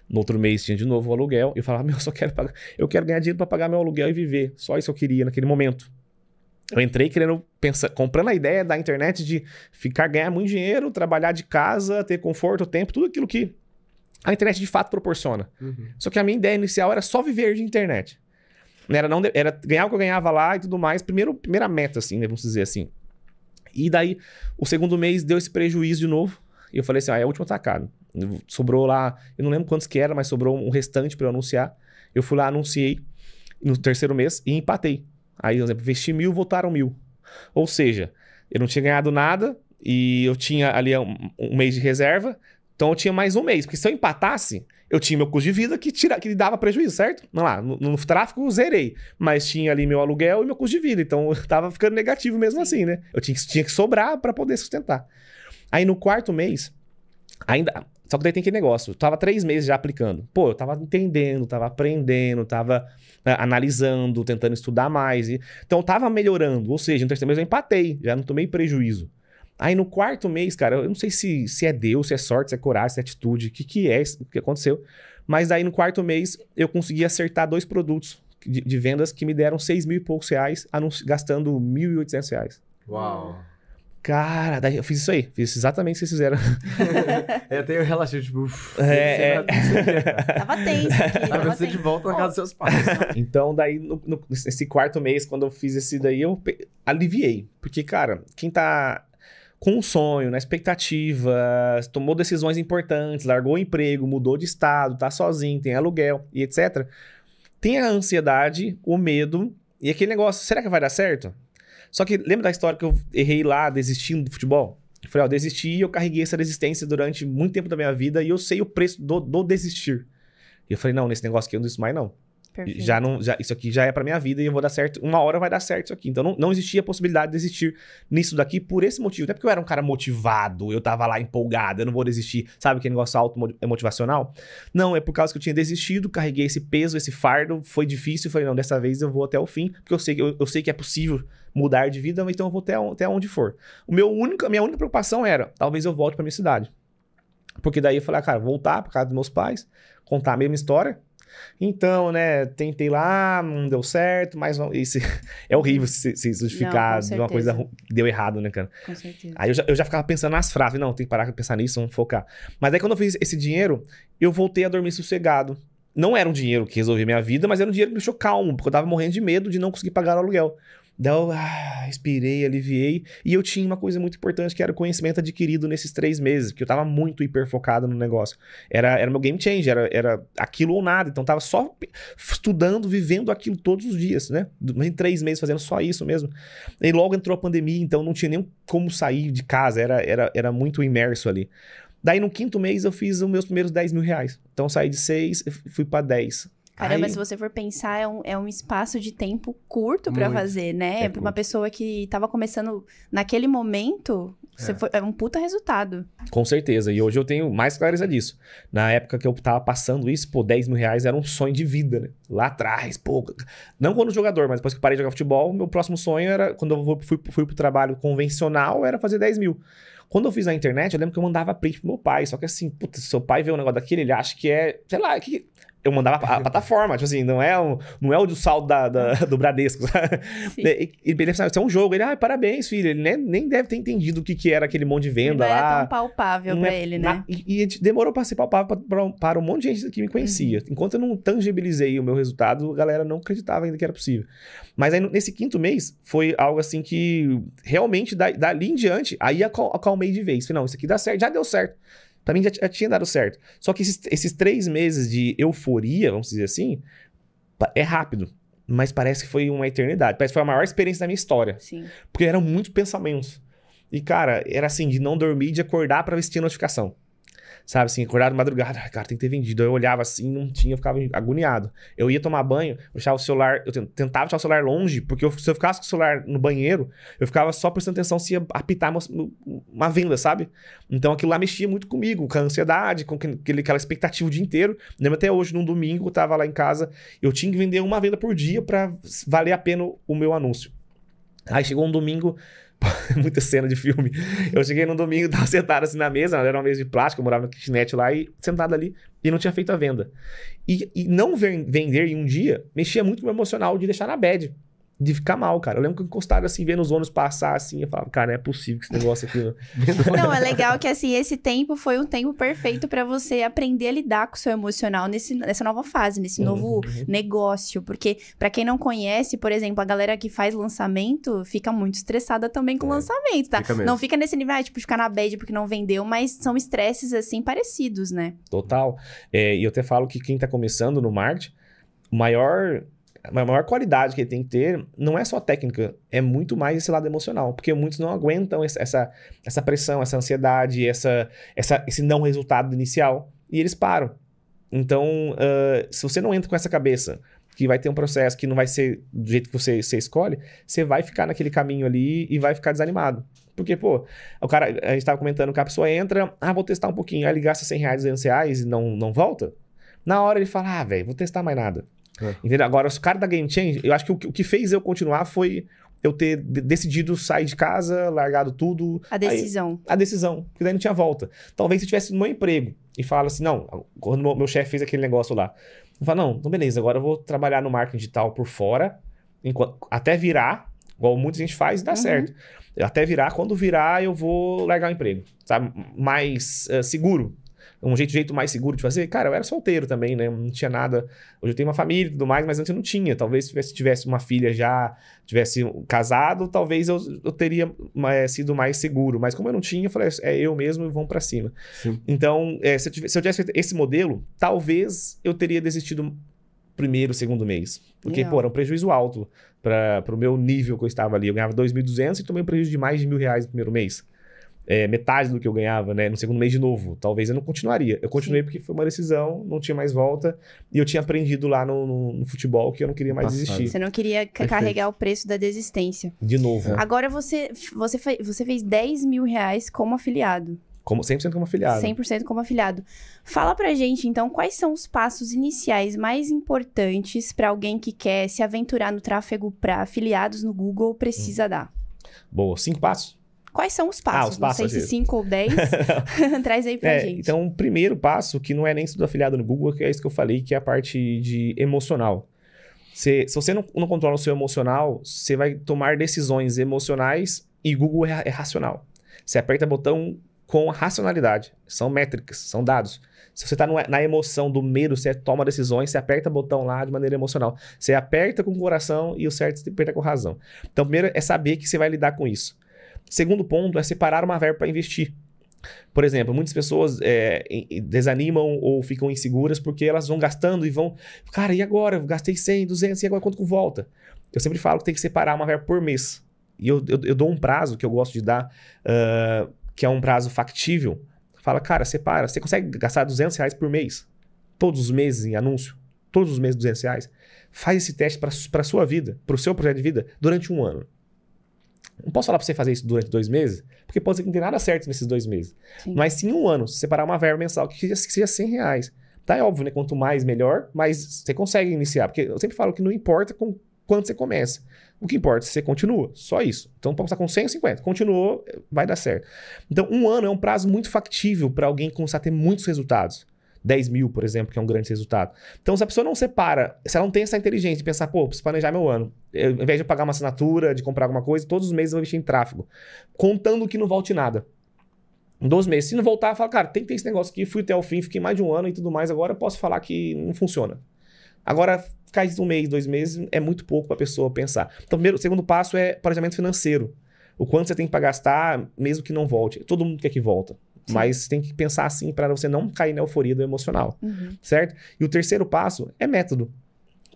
No outro mês tinha de novo o aluguel. Eu falava, meu, eu só quero pagar. Eu quero ganhar dinheiro para pagar meu aluguel e viver. Só isso eu queria naquele momento. Eu entrei querendo pensar, comprando a ideia da internet de ficar, ganhar muito dinheiro, trabalhar de casa, ter conforto, tempo, tudo aquilo que a internet de fato proporciona. Uhum. Só que a minha ideia inicial era só viver de internet. Era, não, era ganhar o que eu ganhava lá e tudo mais. Primeiro, primeira meta, assim, né, vamos dizer assim. E daí, o segundo mês deu esse prejuízo de novo. E eu falei assim: ah, é a última tacada. Sobrou lá, eu não lembro quantos que era, mas sobrou um restante para eu anunciar. Eu fui lá, anunciei no terceiro mês e empatei. Aí, por exemplo, investi mil, voltaram mil. Ou seja, eu não tinha ganhado nada e eu tinha ali um, um mês de reserva, então eu tinha mais um mês. Porque se eu empatasse, eu tinha meu custo de vida que, tira, que dava prejuízo, certo? Não lá, no, no tráfico zerei, mas tinha ali meu aluguel e meu custo de vida, então eu tava ficando negativo mesmo assim, né? Eu tinha, tinha que sobrar para poder sustentar. Aí no quarto mês, ainda. Só que daí tem aquele negócio. Eu tava três meses já aplicando. Pô, eu tava entendendo, tava aprendendo, tava né, analisando, tentando estudar mais. E, então eu tava melhorando. Ou seja, no terceiro mês eu empatei, já não tomei prejuízo. Aí no quarto mês, cara, eu não sei se, se é Deus, se é sorte, se é coragem, se é atitude, o que, que é, o que aconteceu. Mas aí no quarto mês eu consegui acertar dois produtos de, de vendas que me deram seis mil e poucos reais, gastando mil e oitocentos reais. Uau! Cara, daí eu fiz isso aí, fiz exatamente o que vocês fizeram. é, até eu relaxei, tipo, uf, é, é... tava tenso. Aqui, tava você de volta na casa dos seus pais. Né? então, daí, no, no, nesse quarto mês, quando eu fiz esse daí, eu aliviei. Porque, cara, quem tá com um sonho, na expectativa, tomou decisões importantes, largou o emprego, mudou de estado, tá sozinho, tem aluguel e etc. Tem a ansiedade, o medo e aquele negócio, será que vai dar certo? Só que lembra da história que eu errei lá desistindo do futebol? Eu falei, ó, desisti e eu carreguei essa desistência durante muito tempo da minha vida e eu sei o preço do, do desistir. E eu falei, não, nesse negócio aqui eu não desisto mais não. Perfeito. Já não, já, isso aqui já é para minha vida e eu vou dar certo. Uma hora vai dar certo isso aqui. Então não, não existia possibilidade de desistir nisso daqui por esse motivo. Até porque eu era um cara motivado, eu tava lá empolgado, eu não vou desistir. Sabe aquele negócio alto é motivacional? Não, é por causa que eu tinha desistido, carreguei esse peso, esse fardo, foi difícil. Falei, não, dessa vez eu vou até o fim, porque eu sei, eu, eu sei que é possível mudar de vida, então eu vou até, até onde for. O meu único, a minha única preocupação era, talvez eu volte para minha cidade. Porque daí eu falei, ah, cara, voltar para casa dos meus pais, contar a mesma história, então, né, tentei lá, não deu certo, mas não, isso é horrível se, se justificar de uma coisa deu errado, né, cara? Com certeza. Aí eu já, eu já ficava pensando nas frases, não, tem que parar de pensar nisso, vamos focar. Mas aí quando eu fiz esse dinheiro, eu voltei a dormir sossegado. Não era um dinheiro que resolvia minha vida, mas era um dinheiro que me deixou calmo, porque eu tava morrendo de medo de não conseguir pagar o aluguel. Daí eu ah, respirei, aliviei. E eu tinha uma coisa muito importante que era o conhecimento adquirido nesses três meses, que eu tava muito hiper focado no negócio. Era, era meu game changer era, era aquilo ou nada. Então tava só estudando, vivendo aquilo todos os dias, né? Em três meses fazendo só isso mesmo. E logo entrou a pandemia, então não tinha nem como sair de casa, era, era, era muito imerso ali. Daí no quinto mês eu fiz os meus primeiros 10 mil reais. Então saí de 6, fui para 10. Caramba, Aí... se você for pensar, é um, é um espaço de tempo curto para fazer, né? É pra uma pessoa que tava começando naquele momento, é. Foi, é. um puta resultado. Com certeza. E hoje eu tenho mais clareza disso. Na época que eu tava passando isso, pô, 10 mil reais era um sonho de vida, né? Lá atrás, pô. Não quando jogador, mas depois que parei de jogar futebol, meu próximo sonho era, quando eu fui, fui pro trabalho convencional, era fazer 10 mil. Quando eu fiz na internet, eu lembro que eu mandava print pro meu pai. Só que assim, puta, se seu pai vê um negócio daquele, ele acha que é, sei lá, que, eu mandava a plataforma, tipo assim, não é, um, não é o do saldo da, da, do Bradesco. Sabe? Ele, ele pensava, assim, ah, isso é um jogo. Ele, ah, parabéns, filho. Ele nem, nem deve ter entendido o que, que era aquele monte de venda lá. Não é tão palpável não pra é, ele, né? Na, e, e, demorou pra ser palpável pra, pra, para um monte de gente que me conhecia. Uhum. Enquanto eu não tangibilizei o meu resultado, a galera não acreditava ainda que era possível. Mas aí, nesse quinto mês, foi algo assim que realmente, dali em diante, aí acalmei de vez. Falei, não, isso aqui dá certo, já deu certo. Pra mim já, já tinha dado certo. Só que esses, esses três meses de euforia, vamos dizer assim, é rápido mas parece que foi uma eternidade. Parece que foi a maior experiência da minha história. Sim. Porque eram muitos pensamentos. E, cara, era assim, de não dormir, de acordar para assistir a notificação. Sabe assim, acordar de madrugada, cara, tem que ter vendido. Eu olhava assim, não tinha, eu ficava agoniado. Eu ia tomar banho, deixava o celular, eu tentava deixar o celular longe, porque eu, se eu ficasse com o celular no banheiro, eu ficava só prestando atenção se ia apitar uma, uma venda, sabe? Então aquilo lá mexia muito comigo, com a ansiedade, com aquele, aquela expectativa o dia inteiro. Lembro até hoje, num domingo, eu tava lá em casa, eu tinha que vender uma venda por dia para valer a pena o meu anúncio. Aí chegou um domingo, muita cena de filme. Eu cheguei no domingo, tava sentado assim na mesa, era uma mesa de plástico, eu morava no kitnet lá e sentado ali e não tinha feito a venda. E, e não vender em um dia mexia muito com o emocional de deixar na bed de ficar mal, cara. Eu lembro que eu encostava assim, vendo os ônibus passar assim, eu falava, cara, não é possível que esse negócio aqui. não, é legal que assim, esse tempo foi um tempo perfeito para você aprender a lidar com o seu emocional nesse, nessa nova fase, nesse uhum. novo uhum. negócio. Porque, para quem não conhece, por exemplo, a galera que faz lançamento fica muito estressada também com o é, lançamento, tá? Fica não fica nesse nível, ah, tipo, ficar na bad porque não vendeu, mas são estresses assim parecidos, né? Total. É, e eu até falo que quem tá começando no marketing, o maior a maior qualidade que ele tem que ter não é só técnica, é muito mais esse lado emocional, porque muitos não aguentam essa, essa pressão, essa ansiedade, essa, essa, esse não resultado inicial, e eles param. Então, uh, se você não entra com essa cabeça, que vai ter um processo que não vai ser do jeito que você, você escolhe, você vai ficar naquele caminho ali e vai ficar desanimado. Porque, pô, o cara, a gente estava comentando que a pessoa entra, ah, vou testar um pouquinho, aí ele gasta 100 reais, 200 reais e não, não volta. Na hora ele fala, ah, velho, vou testar mais nada. É. Entendeu? Agora, os caras da Game Change, eu acho que o, o que fez eu continuar foi eu ter decidido sair de casa, largado tudo. A decisão. Aí, a decisão, porque daí não tinha volta. Talvez se tivesse no meu emprego e falasse assim, não, quando meu, meu chefe fez aquele negócio lá, eu falo, não, então beleza, agora eu vou trabalhar no marketing digital por fora, enquanto, até virar, igual muita gente faz, e dá uhum. certo. Até virar, quando virar, eu vou largar o emprego, sabe? Mais uh, seguro um jeito, jeito mais seguro de fazer? Cara, eu era solteiro também, né? Não tinha nada. Hoje eu tenho uma família e tudo mais, mas antes eu não tinha. Talvez se tivesse, tivesse uma filha já, tivesse casado, talvez eu, eu teria é, sido mais seguro. Mas como eu não tinha, eu falei, é, é eu mesmo e vamos para cima. Sim. Então, é, se, eu tivesse, se eu tivesse feito esse modelo, talvez eu teria desistido primeiro, segundo mês. Porque, Legal. pô, era um prejuízo alto para o meu nível que eu estava ali. Eu ganhava 2.200 e tomei um prejuízo de mais de mil reais no primeiro mês é, metade do que eu ganhava, né? No segundo mês de novo. Talvez eu não continuaria. Eu continuei Sim. porque foi uma decisão, não tinha mais volta. E eu tinha aprendido lá no, no, no futebol que eu não queria mais Passado. desistir. Você não queria Perfeito. carregar o preço da desistência. De novo. É. Agora você, você, você fez 10 mil reais como afiliado. Como, 100% como afiliado. 100% como afiliado. Fala pra gente, então, quais são os passos iniciais mais importantes para alguém que quer se aventurar no tráfego para afiliados no Google precisa hum. dar? Boa, cinco passos. Quais são os passos? Ah, os passos não sei se 5 é ou 10. Traz aí pra é, gente. Então, o primeiro passo, que não é nem do afiliado no Google, que é isso que eu falei, que é a parte de emocional. se você não, não controla o seu emocional, você vai tomar decisões emocionais e Google é, é racional. Você aperta o botão com racionalidade. São métricas, são dados. Se você está na emoção do medo, você toma decisões, você aperta o botão lá de maneira emocional. Você aperta com o coração e o certo você aperta com razão. Então, primeiro é saber que você vai lidar com isso. Segundo ponto é separar uma verba para investir. Por exemplo, muitas pessoas é, desanimam ou ficam inseguras porque elas vão gastando e vão. Cara, e agora? Eu gastei 100, 200, e agora quanto que volta? Eu sempre falo que tem que separar uma verba por mês. E eu, eu, eu dou um prazo que eu gosto de dar, uh, que é um prazo factível. Fala, cara, separa. Você consegue gastar 200 reais por mês? Todos os meses em anúncio? Todos os meses 200 reais? Faz esse teste para a sua vida, para o seu projeto de vida, durante um ano. Não posso falar para você fazer isso durante dois meses, porque pode ser que não tenha nada certo nesses dois meses. Sim. Mas sim um ano, se separar uma verba mensal, que seja, que 100 reais. Tá, é óbvio, né? Quanto mais, melhor, mas você consegue iniciar. Porque eu sempre falo que não importa com quando você começa. O que importa é se você continua, só isso. Então, para começar com 150, é continuou, vai dar certo. Então, um ano é um prazo muito factível para alguém começar a ter muitos resultados. 10 mil, por exemplo, que é um grande resultado. Então, se a pessoa não separa, se ela não tem essa inteligência de pensar, pô, preciso planejar meu ano. Eu, ao invés de eu pagar uma assinatura, de comprar alguma coisa, todos os meses eu vou investir em tráfego. Contando que não volte nada. Em 12 meses. Se não voltar, fala cara, tem que ter esse negócio aqui, fui até o fim, fiquei mais de um ano e tudo mais, agora eu posso falar que não funciona. Agora, cai um mês, dois meses, é muito pouco para a pessoa pensar. Então, primeiro, o segundo passo é planejamento financeiro. O quanto você tem para gastar, mesmo que não volte. Todo mundo quer que volta. Mas tem que pensar assim para você não cair na euforia do emocional, uhum. certo? E o terceiro passo é método.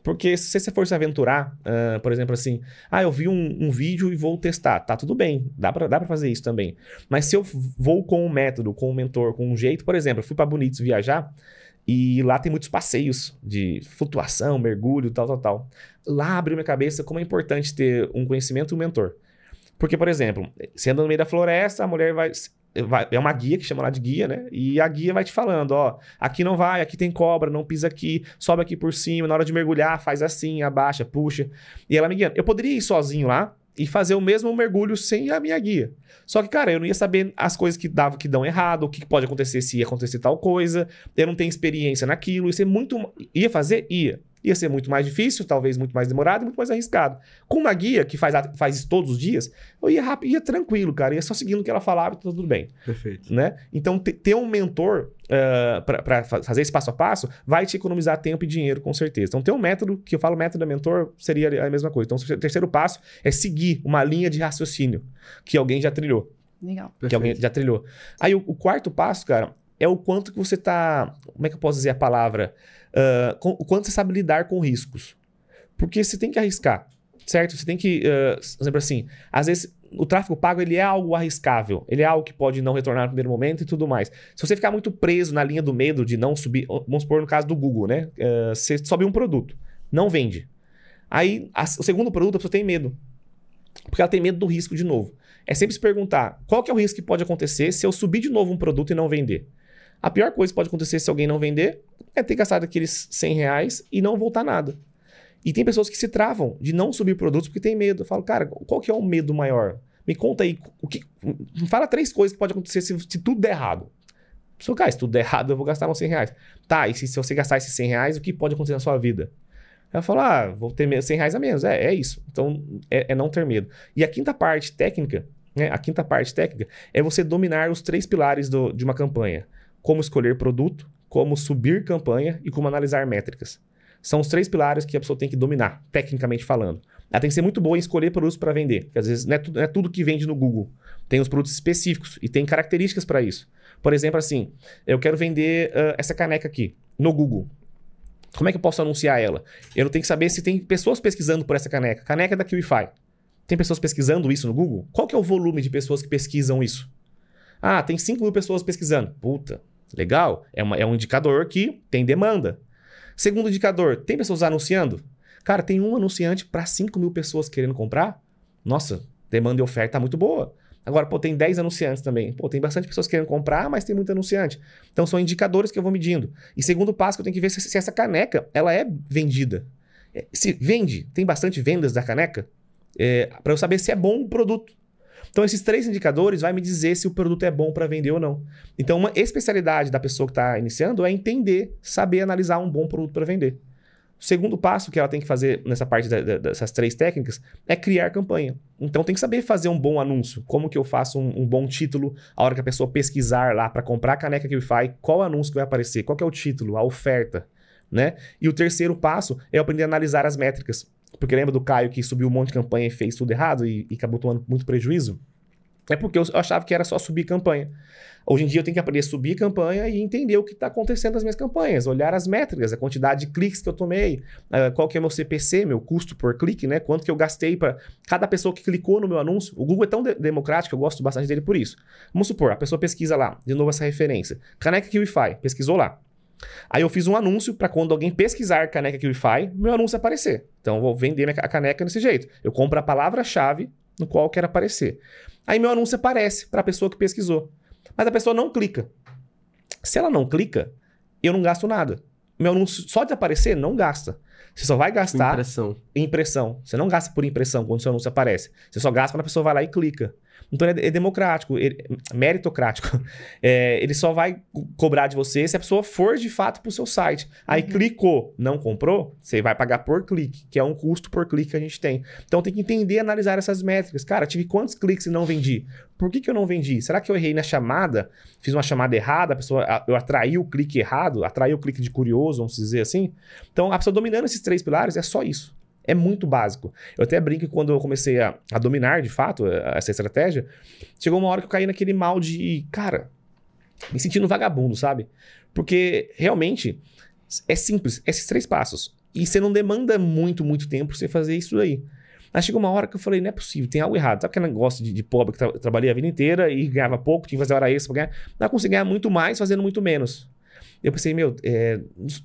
Porque se você for se aventurar, uh, por exemplo, assim, ah, eu vi um, um, vídeo e vou testar, tá tudo bem, dá para, dá fazer isso também. Mas se eu vou com um método, com um mentor, com um jeito, por exemplo, eu fui para Bonitos viajar e lá tem muitos passeios de flutuação, mergulho, tal, tal, tal. Lá abriu minha cabeça como é importante ter um conhecimento e um mentor. Porque, por exemplo, você anda no meio da floresta, a mulher vai é uma guia que chama lá de guia, né? E a guia vai te falando, ó, aqui não vai, aqui tem cobra, não pisa aqui, sobe aqui por cima, na hora de mergulhar, faz assim, abaixa, puxa. E ela me guiando. Eu poderia ir sozinho lá e fazer o mesmo mergulho sem a minha guia. Só que, cara, eu não ia saber as coisas que dava que dão errado, o que pode acontecer se ia acontecer tal coisa, eu não tenho experiência naquilo, isso é muito ia fazer, ia. Ia ser muito mais difícil, talvez muito mais demorado, e muito mais arriscado. Com uma guia que faz, faz isso todos os dias, eu ia rápido, ia tranquilo, cara. Ia só seguindo o que ela falava e tá tudo bem. Perfeito. Né? Então, ter um mentor uh, eh, para fazer esse passo a passo vai te economizar tempo e dinheiro, com certeza. Então, ter um método, que eu falo método é mentor, seria a mesma coisa. Então, o terceiro passo é seguir uma linha de raciocínio que alguém já trilhou. Legal. Que Perfeito. alguém já trilhou. Aí, o, o quarto passo, cara, é o quanto que você tá. Como é que eu posso dizer a palavra? uh, o quanto você sabe lidar com riscos. Porque você tem que arriscar, certo? Você tem que, uh, exemplo assim, às vezes o tráfego pago ele é algo arriscável, ele é algo que pode não retornar no primeiro momento e tudo mais. Se você ficar muito preso na linha do medo de não subir, vamos supor no caso do Google, né? Uh, você sobe um produto, não vende. Aí a, o segundo produto a pessoa tem medo, porque ela tem medo do risco de novo. É sempre se perguntar qual que é o risco que pode acontecer se eu subir de novo um produto e não vender. A pior coisa que pode acontecer se alguém não vender é ter gastado aqueles 100 reais e não voltar nada. E tem pessoas que se travam de não subir produtos porque tem medo. Eu falo, cara, qual que é o medo maior? Me conta aí, o que, fala três coisas que pode acontecer se, se tudo der errado. Pessoal, cara, se tudo der errado, eu vou gastar uns 100 reais. Tá, e se, se você gastar esses 100 reais, o que pode acontecer na sua vida? Ela fala, ah, vou ter 100 reais a menos. É, é isso. Então, é, é não ter medo. E a quinta parte técnica, né, a quinta parte técnica, é você dominar os três pilares do, de uma campanha como escolher produto, como subir campanha e como analisar métricas. São os três pilares que a pessoa tem que dominar, tecnicamente falando. Ela tem que ser muito boa em escolher produtos para vender, porque às vezes não é, tudo, não é tudo que vende no Google. Tem os produtos específicos e tem características para isso. Por exemplo, assim, eu quero vender uh, essa caneca aqui no Google. Como é que eu posso anunciar ela? Eu tenho que saber se tem pessoas pesquisando por essa caneca. Caneca da QIFI. Tem pessoas pesquisando isso no Google? Qual que é o volume de pessoas que pesquisam isso? Ah, tem 5 mil pessoas pesquisando. Puta, legal. É, uma, é um indicador que tem demanda. Segundo indicador, tem pessoas anunciando? Cara, tem um anunciante para 5 mil pessoas querendo comprar? Nossa, demanda e oferta tá muito boa. Agora, pô, tem 10 anunciantes também. Pô, tem bastante pessoas querendo comprar, mas tem muito anunciante. Então, são indicadores que eu vou medindo. E segundo passo, que eu tenho que ver se, se essa caneca ela é vendida. É, se vende, tem bastante vendas da caneca, é, para eu saber se é bom o produto. Então, esses três indicadores vai me dizer se o produto é bom para vender ou não. Então, uma especialidade da pessoa que está iniciando é entender, saber analisar um bom produto para vender. O segundo passo que ela tem que fazer nessa parte da, da, dessas três técnicas é criar campanha. Então tem que saber fazer um bom anúncio. Como que eu faço um, um bom título a hora que a pessoa pesquisar lá para comprar a caneca que faz, qual anúncio que vai aparecer, qual é o título, a oferta, né? E o terceiro passo é aprender a analisar as métricas. Porque lembra do Caio que subiu um monte de campanha e fez tudo errado e, e acabou tomando muito prejuízo? É porque eu, achava que era só subir campanha. Hoje em dia eu tenho que aprender a subir campanha e entender o que está acontecendo nas minhas campanhas, olhar as métricas, a quantidade de cliques que eu tomei, qual que é meu CPC, meu custo por clique, né? Quanto que eu gastei para cada pessoa que clicou no meu anúncio. O Google é tão de democrático, eu gosto bastante dele por isso. Vamos supor, a pessoa pesquisa lá, de novo essa referência. Caneca fi pesquisou lá. Aí eu fiz um anúncio para quando alguém pesquisar caneca QIFI, meu anúncio aparecer. Então eu vou vender a caneca desse jeito. Eu compro a palavra-chave no qual eu quero aparecer. Aí meu anúncio aparece para a pessoa que pesquisou. Mas a pessoa não clica. Se ela não clica, eu não gasto nada. Meu anúncio só de aparecer não gasta. Você só vai gastar impressão. impressão. Você não gasta por impressão quando seu anúncio aparece. Você só gasta quando a pessoa vai lá e clica. Então é, é democrático, ele, meritocrático. É, ele só vai cobrar de você se a pessoa for de fato para o seu site. Aí uhum. clicou, não comprou, você vai pagar por clique, que é um custo por clique que a gente tem. Então tem que entender e analisar essas métricas. Cara, tive quantos cliques e não vendi? Por que, que eu não vendi? Será que eu errei na chamada? Fiz uma chamada errada, a pessoa, eu atraí o clique errado, atraí o clique de curioso, vamos dizer assim? Então a pessoa dominando esses três pilares é só isso. É muito básico. Eu até brinco que quando eu comecei a, a dominar, de fato, eh, essa estratégia, chegou uma hora que eu caí naquele mal de, cara, me sentindo vagabundo, sabe? Porque realmente é simples, é esses três passos. E você não demanda muito, muito tempo pra você fazer isso aí. Mas chegou uma hora que eu falei, não é possível, tem algo errado. Sabe aquele negócio de, de pobre que tra trabalhei a vida inteira e ganhava pouco, tinha que fazer hora extra pra ganhar. Não consegui ganhar muito mais fazendo muito menos. Eu pensei, meu, é,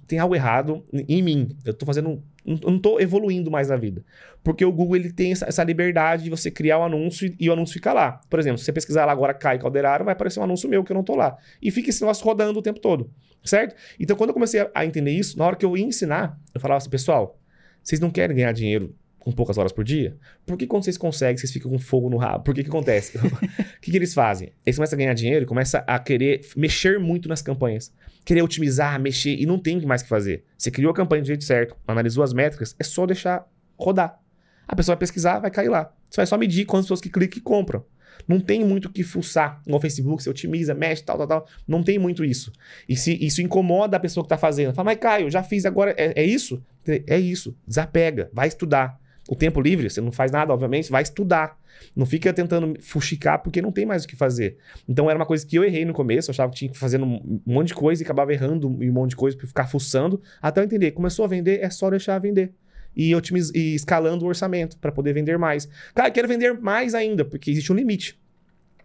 tem algo errado em mim. Eu tô fazendo não estou evoluindo mais na vida. Porque o Google ele tem essa, essa liberdade de você criar o um anúncio e, e, o anúncio fica lá. Por exemplo, se você pesquisar lá agora Caio Calderaro, vai aparecer um anúncio meu que eu não estou lá. E fica esse negócio rodando o tempo todo, certo? Então, quando eu comecei a, a entender isso, na hora que eu ia ensinar, eu falava assim, pessoal, vocês não querem ganhar dinheiro com poucas horas por dia? Por que quando vocês conseguem, vocês ficam com fogo no rabo? Por que que acontece? O que, que eles fazem? Eles começam a ganhar dinheiro e começam a querer mexer muito nas campanhas. Querer otimizar, mexer e não tem mais o que fazer. Você criou a campanha do jeito certo, analisou as métricas, é só deixar rodar. A pessoa vai pesquisar, vai cair lá. Você vai só medir quantas pessoas que clicam e compram. Não tem muito o que fuçar no Facebook, você otimiza, mexe, tal, tal, tal. Não tem muito isso. E se isso incomoda a pessoa que está fazendo, fala, mas Caio, já fiz agora, é, é isso? É isso. Desapega, vai estudar o tempo livre, você não faz nada, obviamente, vai estudar. Não fica tentando fuxicar porque não tem mais o que fazer. Então era uma coisa que eu errei no começo, eu achava que tinha que fazer um monte de coisa e acabava errando um monte de coisa para ficar fuçando, até eu entender, começou a vender, é só deixar vender. E, otimiz... e escalando o orçamento para poder vender mais. Cara, eu quero vender mais ainda, porque existe um limite.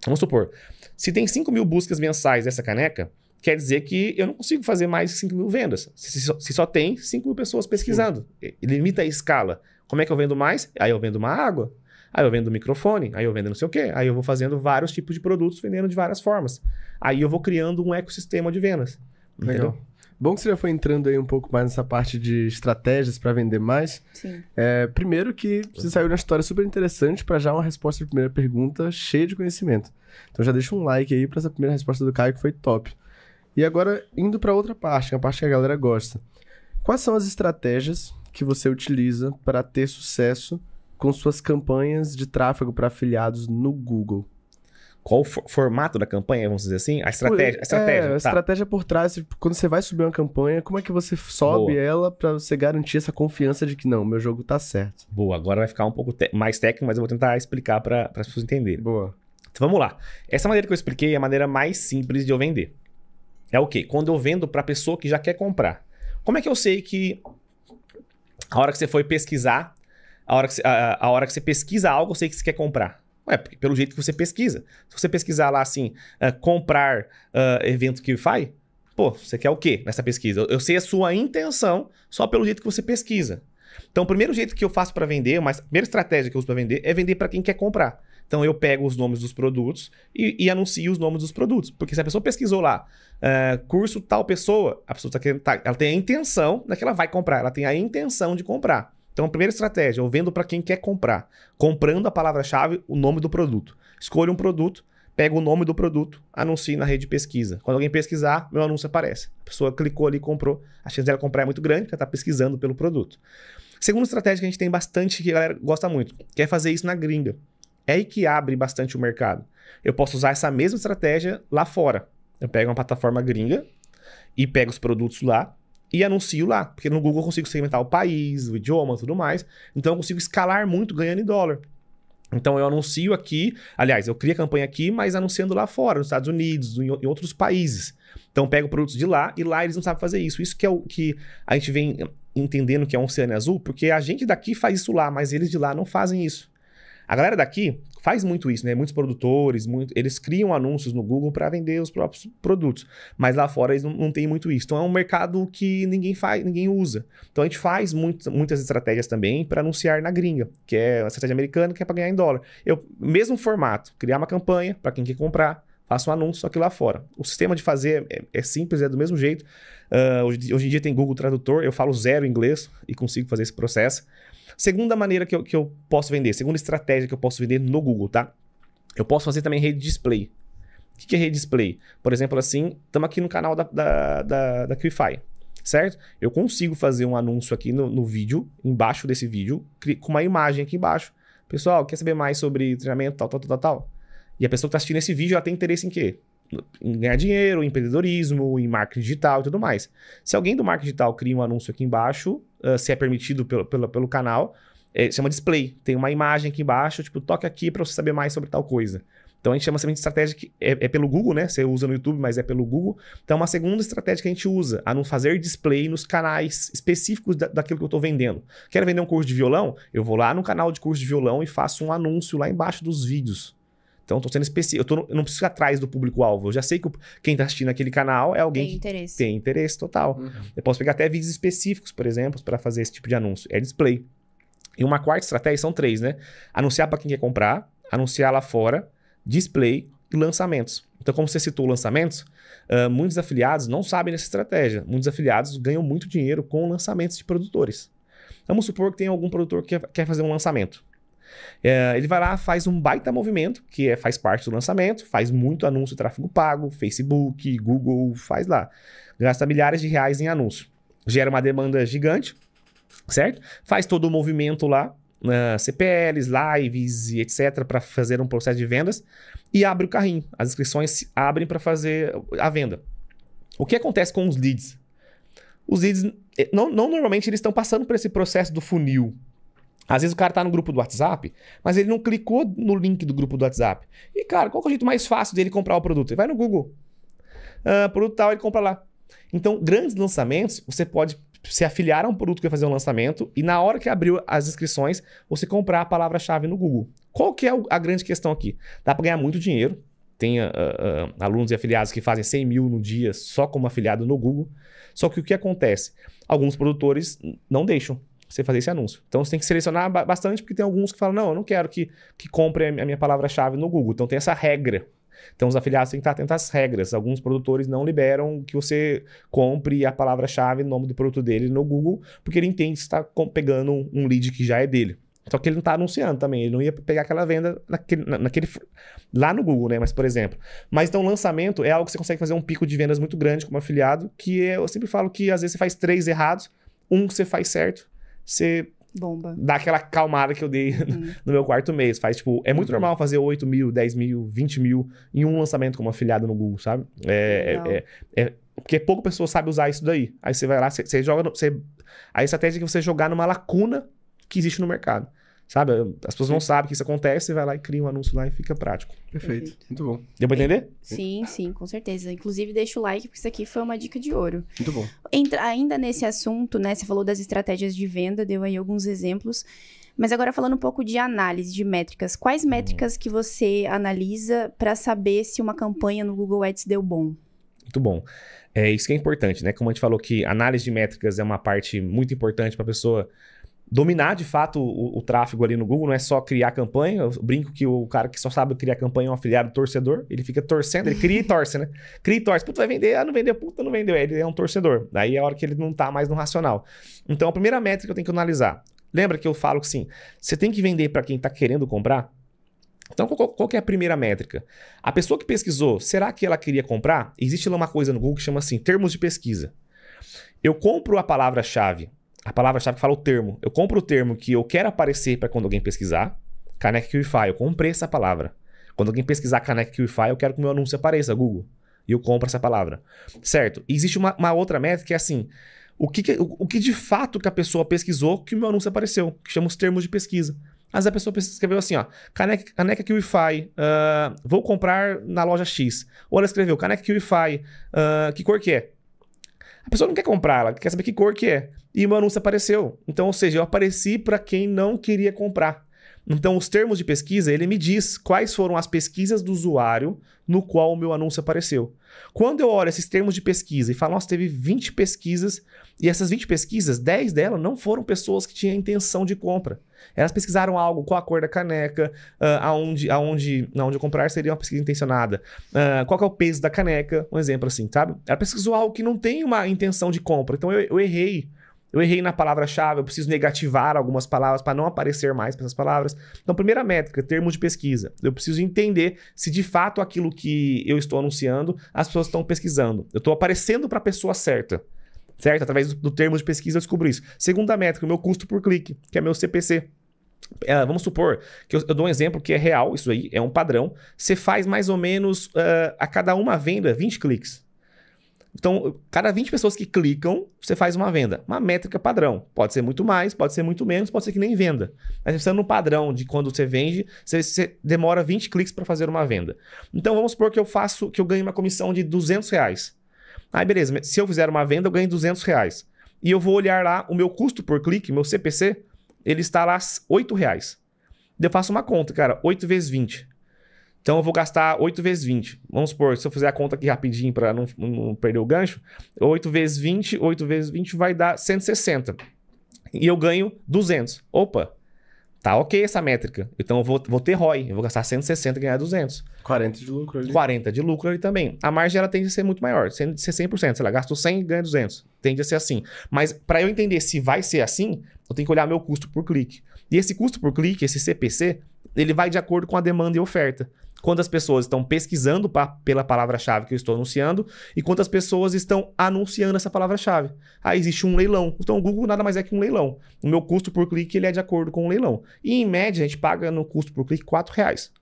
Vamos supor, se tem 5 mil buscas mensais dessa caneca, quer dizer que eu não consigo fazer mais 5 mil vendas. Se só, se só tem 5 mil pessoas pesquisando. Limita a escala. Como é que eu vendo mais? Aí eu vendo uma água, aí eu vendo microfone, aí eu vendo não sei o quê, aí eu vou fazendo vários tipos de produtos, vendendo de várias formas. Aí eu vou criando um ecossistema de vendas. Entendeu? Legal. Bom que você já foi entrando aí um pouco mais nessa parte de estratégias para vender mais. Sim. É, primeiro que você saiu de uma história super interessante para já uma resposta de primeira pergunta cheia de conhecimento. Então já deixa um like aí para essa primeira resposta do Caio que foi top. E agora indo para outra parte, é a parte que a galera gosta. Quais são as estratégias que você utiliza para ter sucesso com suas campanhas de tráfego para afiliados no Google. Qual o for formato da campanha, vamos dizer assim? A estratégia. A é, estratégia, é, a tá. estratégia por trás, tipo, quando você vai subir uma campanha, como é que você sobe Boa. ela para você garantir essa confiança de que não, meu jogo tá certo? Boa, agora vai ficar um pouco mais técnico, mas eu vou tentar explicar para as pessoas entenderem. Boa. Então vamos lá. Essa maneira que eu expliquei é a maneira mais simples de eu vender. É o quê? Quando eu vendo para a pessoa que já quer comprar. Como é que eu sei que a hora que você foi pesquisar, a hora que você, a, a hora que você pesquisa algo, eu sei que você quer comprar. Ué, pelo jeito que você pesquisa. Se você pesquisar lá assim, uh, comprar uh, evento que faz, pô, você quer o quê nessa pesquisa? Eu, eu sei a sua intenção só pelo jeito que você pesquisa. Então, o primeiro jeito que eu faço para vender, mas a primeira estratégia que eu uso para vender é vender para quem quer comprar. Então eu pego os nomes dos produtos e, e anuncio os nomes dos produtos. Porque se a pessoa pesquisou lá, uh, curso tal pessoa, a pessoa tá querendo, tá, ela tem a intenção, não né, que ela vai comprar, ela tem a intenção de comprar. Então, a primeira estratégia, eu vendo para quem quer comprar, comprando a palavra-chave, o nome do produto. Escolha um produto, pega o nome do produto, anuncie na rede de pesquisa. Quando alguém pesquisar, meu anúncio aparece. A pessoa clicou ali e comprou. A chance dela comprar é muito grande, porque ela está pesquisando pelo produto. Segunda estratégia que a gente tem bastante, que a galera gosta muito, quer é fazer isso na gringa. É aí que abre bastante o mercado. Eu posso usar essa mesma estratégia lá fora. Eu pego uma plataforma gringa e pego os produtos lá e anuncio lá. Porque no Google eu consigo segmentar o país, o idioma, tudo mais. Então eu consigo escalar muito ganhando em dólar. Então eu anuncio aqui, aliás, eu crio a campanha aqui, mas anunciando lá fora, nos Estados Unidos, em outros países. Então eu pego produtos de lá e lá eles não sabem fazer isso. Isso que é o que a gente vem entendendo que é um oceano azul, porque a gente daqui faz isso lá, mas eles de lá não fazem isso. A galera daqui faz muito isso, né? Muitos produtores, muito, eles criam anúncios no Google para vender os próprios produtos. Mas lá fora eles não, não têm muito isso. Então é um mercado que ninguém faz, ninguém usa. Então a gente faz muito, muitas estratégias também para anunciar na gringa, que é uma estratégia americana que é para ganhar em dólar. Eu mesmo formato, criar uma campanha para quem quer comprar, faço um anúncio aqui lá fora. O sistema de fazer é, é simples, é do mesmo jeito. Uh, hoje, hoje, em dia tem Google Tradutor, eu falo zero inglês e consigo fazer esse processo. Segunda maneira que eu, que eu posso vender, segunda estratégia que eu posso vender no Google, tá? Eu posso fazer também rede display. O que, que é rede display? Por exemplo, assim, estamos aqui no canal da, da, da, da certo? Eu consigo fazer um anúncio aqui no, no vídeo, embaixo desse vídeo, com uma imagem aqui embaixo. Pessoal, quer saber mais sobre treinamento, tal, tal, tal, tal? E a pessoa que está assistindo esse vídeo, ela tem interesse em quê? em ganhar dinheiro, em empreendedorismo, em marketing digital e tudo mais. Se alguém do marketing digital cria um anúncio aqui embaixo, uh, se é permitido pelo, pelo, pelo canal, é, chama display. Tem uma imagem aqui embaixo, tipo, toque aqui para você saber mais sobre tal coisa. Então a gente chama também de estratégia que é, é, pelo Google, né? Você usa no YouTube, mas é pelo Google. Então, é uma segunda estratégia que a gente usa, a não fazer display nos canais específicos da, daquilo que eu estou vendendo. Quero vender um curso de violão? Eu vou lá no canal de curso de violão e faço um anúncio lá embaixo dos vídeos. Então, estou sendo específico. Eu, tô, eu, não preciso ir atrás do público-alvo. Eu já sei que o, quem está assistindo aquele canal é alguém tem que interesse. tem interesse total. Uhum. Eu posso pegar até vídeos específicos, por exemplo, para fazer esse tipo de anúncio. É display. E uma quarta estratégia são três, né? Anunciar para quem quer comprar, anunciar lá fora, display e lançamentos. Então, como você citou lançamentos, uh, muitos afiliados não sabem dessa estratégia. Muitos afiliados ganham muito dinheiro com lançamentos de produtores. Vamos supor que tem algum produtor que quer fazer um lançamento. É, ele vai lá, faz um baita movimento, que é, faz parte do lançamento, faz muito anúncio, tráfego pago, Facebook, Google, faz lá. Gasta milhares de reais em anúncio. Gera uma demanda gigante, certo? Faz todo o movimento lá, uh, né, CPLs, lives e etc., para fazer um processo de vendas e abre o carrinho. As inscrições abrem para fazer a venda. O que acontece com os leads? Os leads, eh, não, não normalmente eles estão passando por esse processo do funil, às vezes o cara tá no grupo do WhatsApp, mas ele não clicou no link do grupo do WhatsApp. E, cara, qual é o jeito mais fácil dele comprar o produto? Ele vai no Google. Ah, produto tal, ele compra lá. Então, grandes lançamentos, você pode se afiliar a um produto que vai fazer um lançamento e na hora que abriu as inscrições, você comprar a palavra-chave no Google. Qual que é a grande questão aqui? Dá para ganhar muito dinheiro. Tem uh, uh, alunos e afiliados que fazem 100 mil no dia só como afiliado no Google. Só que o que acontece? Alguns produtores não deixam você fazer esse anúncio. Então você tem que selecionar bastante, porque tem alguns que falam: não, eu não quero que, que compre a minha palavra-chave no Google. Então tem essa regra. Então os afiliados têm que estar atentos às regras. Alguns produtores não liberam que você compre a palavra-chave, nome do produto dele no Google, porque ele entende que está pegando um lead que já é dele. Só que ele não está anunciando também, ele não ia pegar aquela venda naquele, naquele, lá no Google, né? Mas, por exemplo. Mas então, lançamento é algo que você consegue fazer um pico de vendas muito grande como afiliado, que é, eu sempre falo que às vezes você faz três errados, um que você faz certo, você Bomba. Dá aquela calmada que eu dei hum. no meu quarto mês. Faz, tipo, é muito uhum. normal fazer 8 mil, 10 mil, 20 mil em um lançamento como afiliado no Google, sabe? É, é, é, é porque pouca pessoa sabe usar isso daí. Aí você vai lá, você, você joga. Você, a estratégia é que você jogar numa lacuna que existe no mercado. Sabe? As pessoas não sabem que isso acontece, você vai lá e cria um anúncio lá e fica prático. Perfeito. Perfeito. Muito bom. Deu pra entender? Sim, sim, com certeza. Inclusive, deixa o like, porque isso aqui foi uma dica de ouro. Muito bom. Entra, ainda nesse assunto, né? Você falou das estratégias de venda, deu aí alguns exemplos. Mas agora falando um pouco de análise de métricas, quais hum. métricas que você analisa para saber se uma campanha no Google Ads deu bom? Muito bom. É isso que é importante, né? Como a gente falou que análise de métricas é uma parte muito importante para a pessoa dominar de fato o, o, tráfego ali no Google, não é só criar campanha. Eu brinco que o cara que só sabe criar campanha é um afiliado torcedor, ele fica torcendo, ele cria e torce, né? Cria e torce, puta, vai vender, ah, não vendeu, puta, não vendeu. É, ele é um torcedor. Daí é a hora que ele não tá mais no racional. Então a primeira métrica que eu tenho que analisar. Lembra que eu falo que sim, você tem que vender para quem tá querendo comprar? Então, qual, qual, que é a primeira métrica? A pessoa que pesquisou, será que ela queria comprar? Existe lá uma coisa no Google que chama assim, termos de pesquisa. Eu compro a palavra-chave a palavra-chave que fala o termo. Eu compro o termo que eu quero aparecer para quando alguém pesquisar. Caneca QIFI, eu comprei essa palavra. Quando alguém pesquisar caneca QIFI, eu quero que o meu anúncio apareça, Google. E eu compro essa palavra. Certo? E existe uma, uma outra meta que é assim: o que, que o, o, que de fato que a pessoa pesquisou que o meu anúncio apareceu, que chama os termos de pesquisa. Mas a pessoa escreveu assim, ó, caneca, caneca QIFI, uh, ah, vou comprar na loja X. Ou ela escreveu, caneca QIFI, uh, ah, que cor que é? A pessoa não quer comprar, ela quer saber que cor que é. E o meu anúncio apareceu. Então, ou seja, eu apareci para quem não queria comprar. Então, os termos de pesquisa, ele me diz quais foram as pesquisas do usuário no qual o meu anúncio apareceu. Quando eu olho esses termos de pesquisa e falo, nossa, teve 20 pesquisas, e essas 20 pesquisas, 10 delas não foram pessoas que tinham intenção de compra. Elas pesquisaram algo com a cor da caneca, uh, aonde, aonde, aonde comprar seria uma pesquisa intencionada. Uh, qual é o peso da caneca, um exemplo assim, sabe? Ela pesquisou algo que não tem uma intenção de compra, então eu, eu errei eu errei na palavra-chave, eu preciso negativar algumas palavras para não aparecer mais essas palavras. Então, primeira métrica, termos de pesquisa. Eu preciso entender se de fato aquilo que eu estou anunciando, as pessoas estão pesquisando. Eu estou aparecendo para a pessoa certa. Certo? Através do termo de pesquisa eu descubro isso. Segunda métrica, o meu custo por clique, que é meu CPC. Uh, é, vamos supor que eu, eu, dou um exemplo que é real, isso aí é um padrão. Você faz mais ou menos uh, a cada uma venda 20 cliques. Então, cada 20 pessoas que clicam, você faz uma venda. Uma métrica padrão. Pode ser muito mais, pode ser muito menos, pode ser que nem venda. Mas pensando no padrão de quando você vende, você, você demora 20 cliques para fazer uma venda. Então, vamos supor que eu faço, que eu ganhe uma comissão de 200 reais. Aí, beleza. Se eu fizer uma venda, eu ganho 200 reais. E eu vou olhar lá o meu custo por clique, meu CPC, ele está lá 8 reais. Eu faço uma conta, cara. 8 vezes 20. Então eu vou gastar 8 vezes 20. Vamos supor, se eu fizer a conta aqui rapidinho para não, não, perder o gancho, 8 vezes 20, 8 vezes 20 vai dar 160. E eu ganho 200. Opa, tá ok essa métrica. Então eu vou, vou ter ROI, eu vou gastar 160 e ganhar 200. 40 de lucro ali. 40 de lucro ali também. A margem ela tende a ser muito maior, tende a ser 100%. Sei lá, gasto 100 e ganho 200. Tende a ser assim. Mas para eu entender se vai ser assim, eu tenho que olhar meu custo por clique. E esse custo por clique, esse CPC, ele vai de acordo com a demanda e oferta quantas pessoas estão pesquisando pra, pela palavra-chave que eu estou anunciando e quantas pessoas estão anunciando essa palavra-chave. Aí ah, existe um leilão. Então o Google nada mais é que um leilão. O meu custo por clique ele é de acordo com o leilão. E em média a gente paga no custo por clique R$ reais.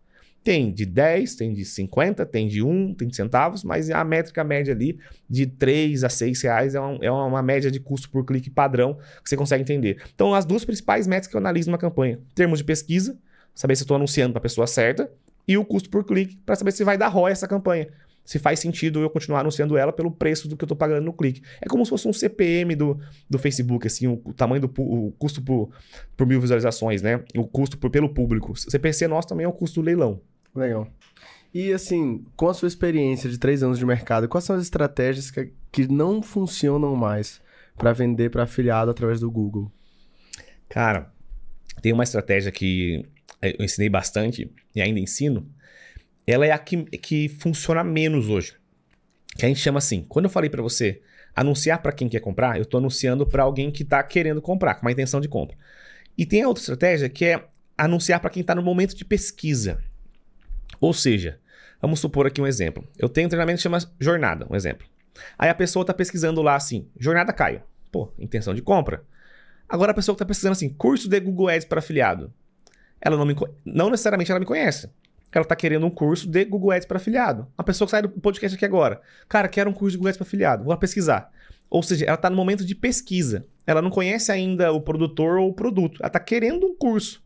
Tem de 10, tem de 50, tem de 1, tem de centavos, mas a métrica média ali de 3 a 6 reais é uma, é uma média de custo por clique padrão que você consegue entender. Então, as duas principais métricas que eu analiso numa campanha: termos de pesquisa, saber se eu estou anunciando para a pessoa certa, e o custo por clique para saber se vai dar ROI essa campanha. Se faz sentido eu continuar anunciando ela pelo preço do que eu estou pagando no clique. É como se fosse um CPM do, do Facebook, assim, o, o tamanho do o custo por, por mil visualizações, né? O custo por, pelo público. CPC nosso também é o custo do leilão. Legal. E assim, com a sua experiência de três anos de mercado, quais são as estratégias que, que não funcionam mais para vender para afiliado através do Google? Cara, tem uma estratégia que é, eu ensinei bastante e ainda ensino, ela é a que, que funciona menos hoje. Que a gente chama assim. Quando eu falei para você anunciar para quem quer comprar, eu estou anunciando para alguém que está querendo comprar, com uma intenção de compra. E tem a outra estratégia que é anunciar para quem está no momento de pesquisa. Ou seja, vamos supor aqui um exemplo. Eu tenho um treinamento que chama Jornada, um exemplo. Aí a pessoa está pesquisando lá assim, Jornada Caio. Pô, intenção de compra. Agora a pessoa que está pesquisando assim, curso de Google Ads para afiliado ela não, me, não necessariamente ela me conhece. Ela está querendo um curso de Google Ads para afiliado. Uma pessoa que sai do podcast aqui agora. Cara, quero um curso de Google Ads para afiliado. Vou lá pesquisar. Ou seja, ela está no momento de pesquisa. Ela não conhece ainda o produtor ou o produto. Ela está querendo um curso.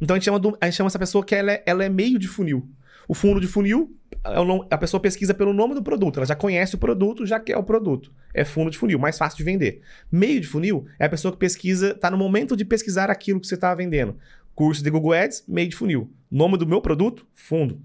Então a gente chama, do, a gente chama essa pessoa que ela é, ela é meio de funil. O fundo de funil, é a pessoa pesquisa pelo nome do produto. Ela já conhece o produto, já quer o produto. É fundo de funil, mais fácil de vender. Meio de funil é a pessoa que pesquisa, está no momento de pesquisar aquilo que você está vendendo. Curso de Google Ads, meio de funil. Nome do meu produto, fundo.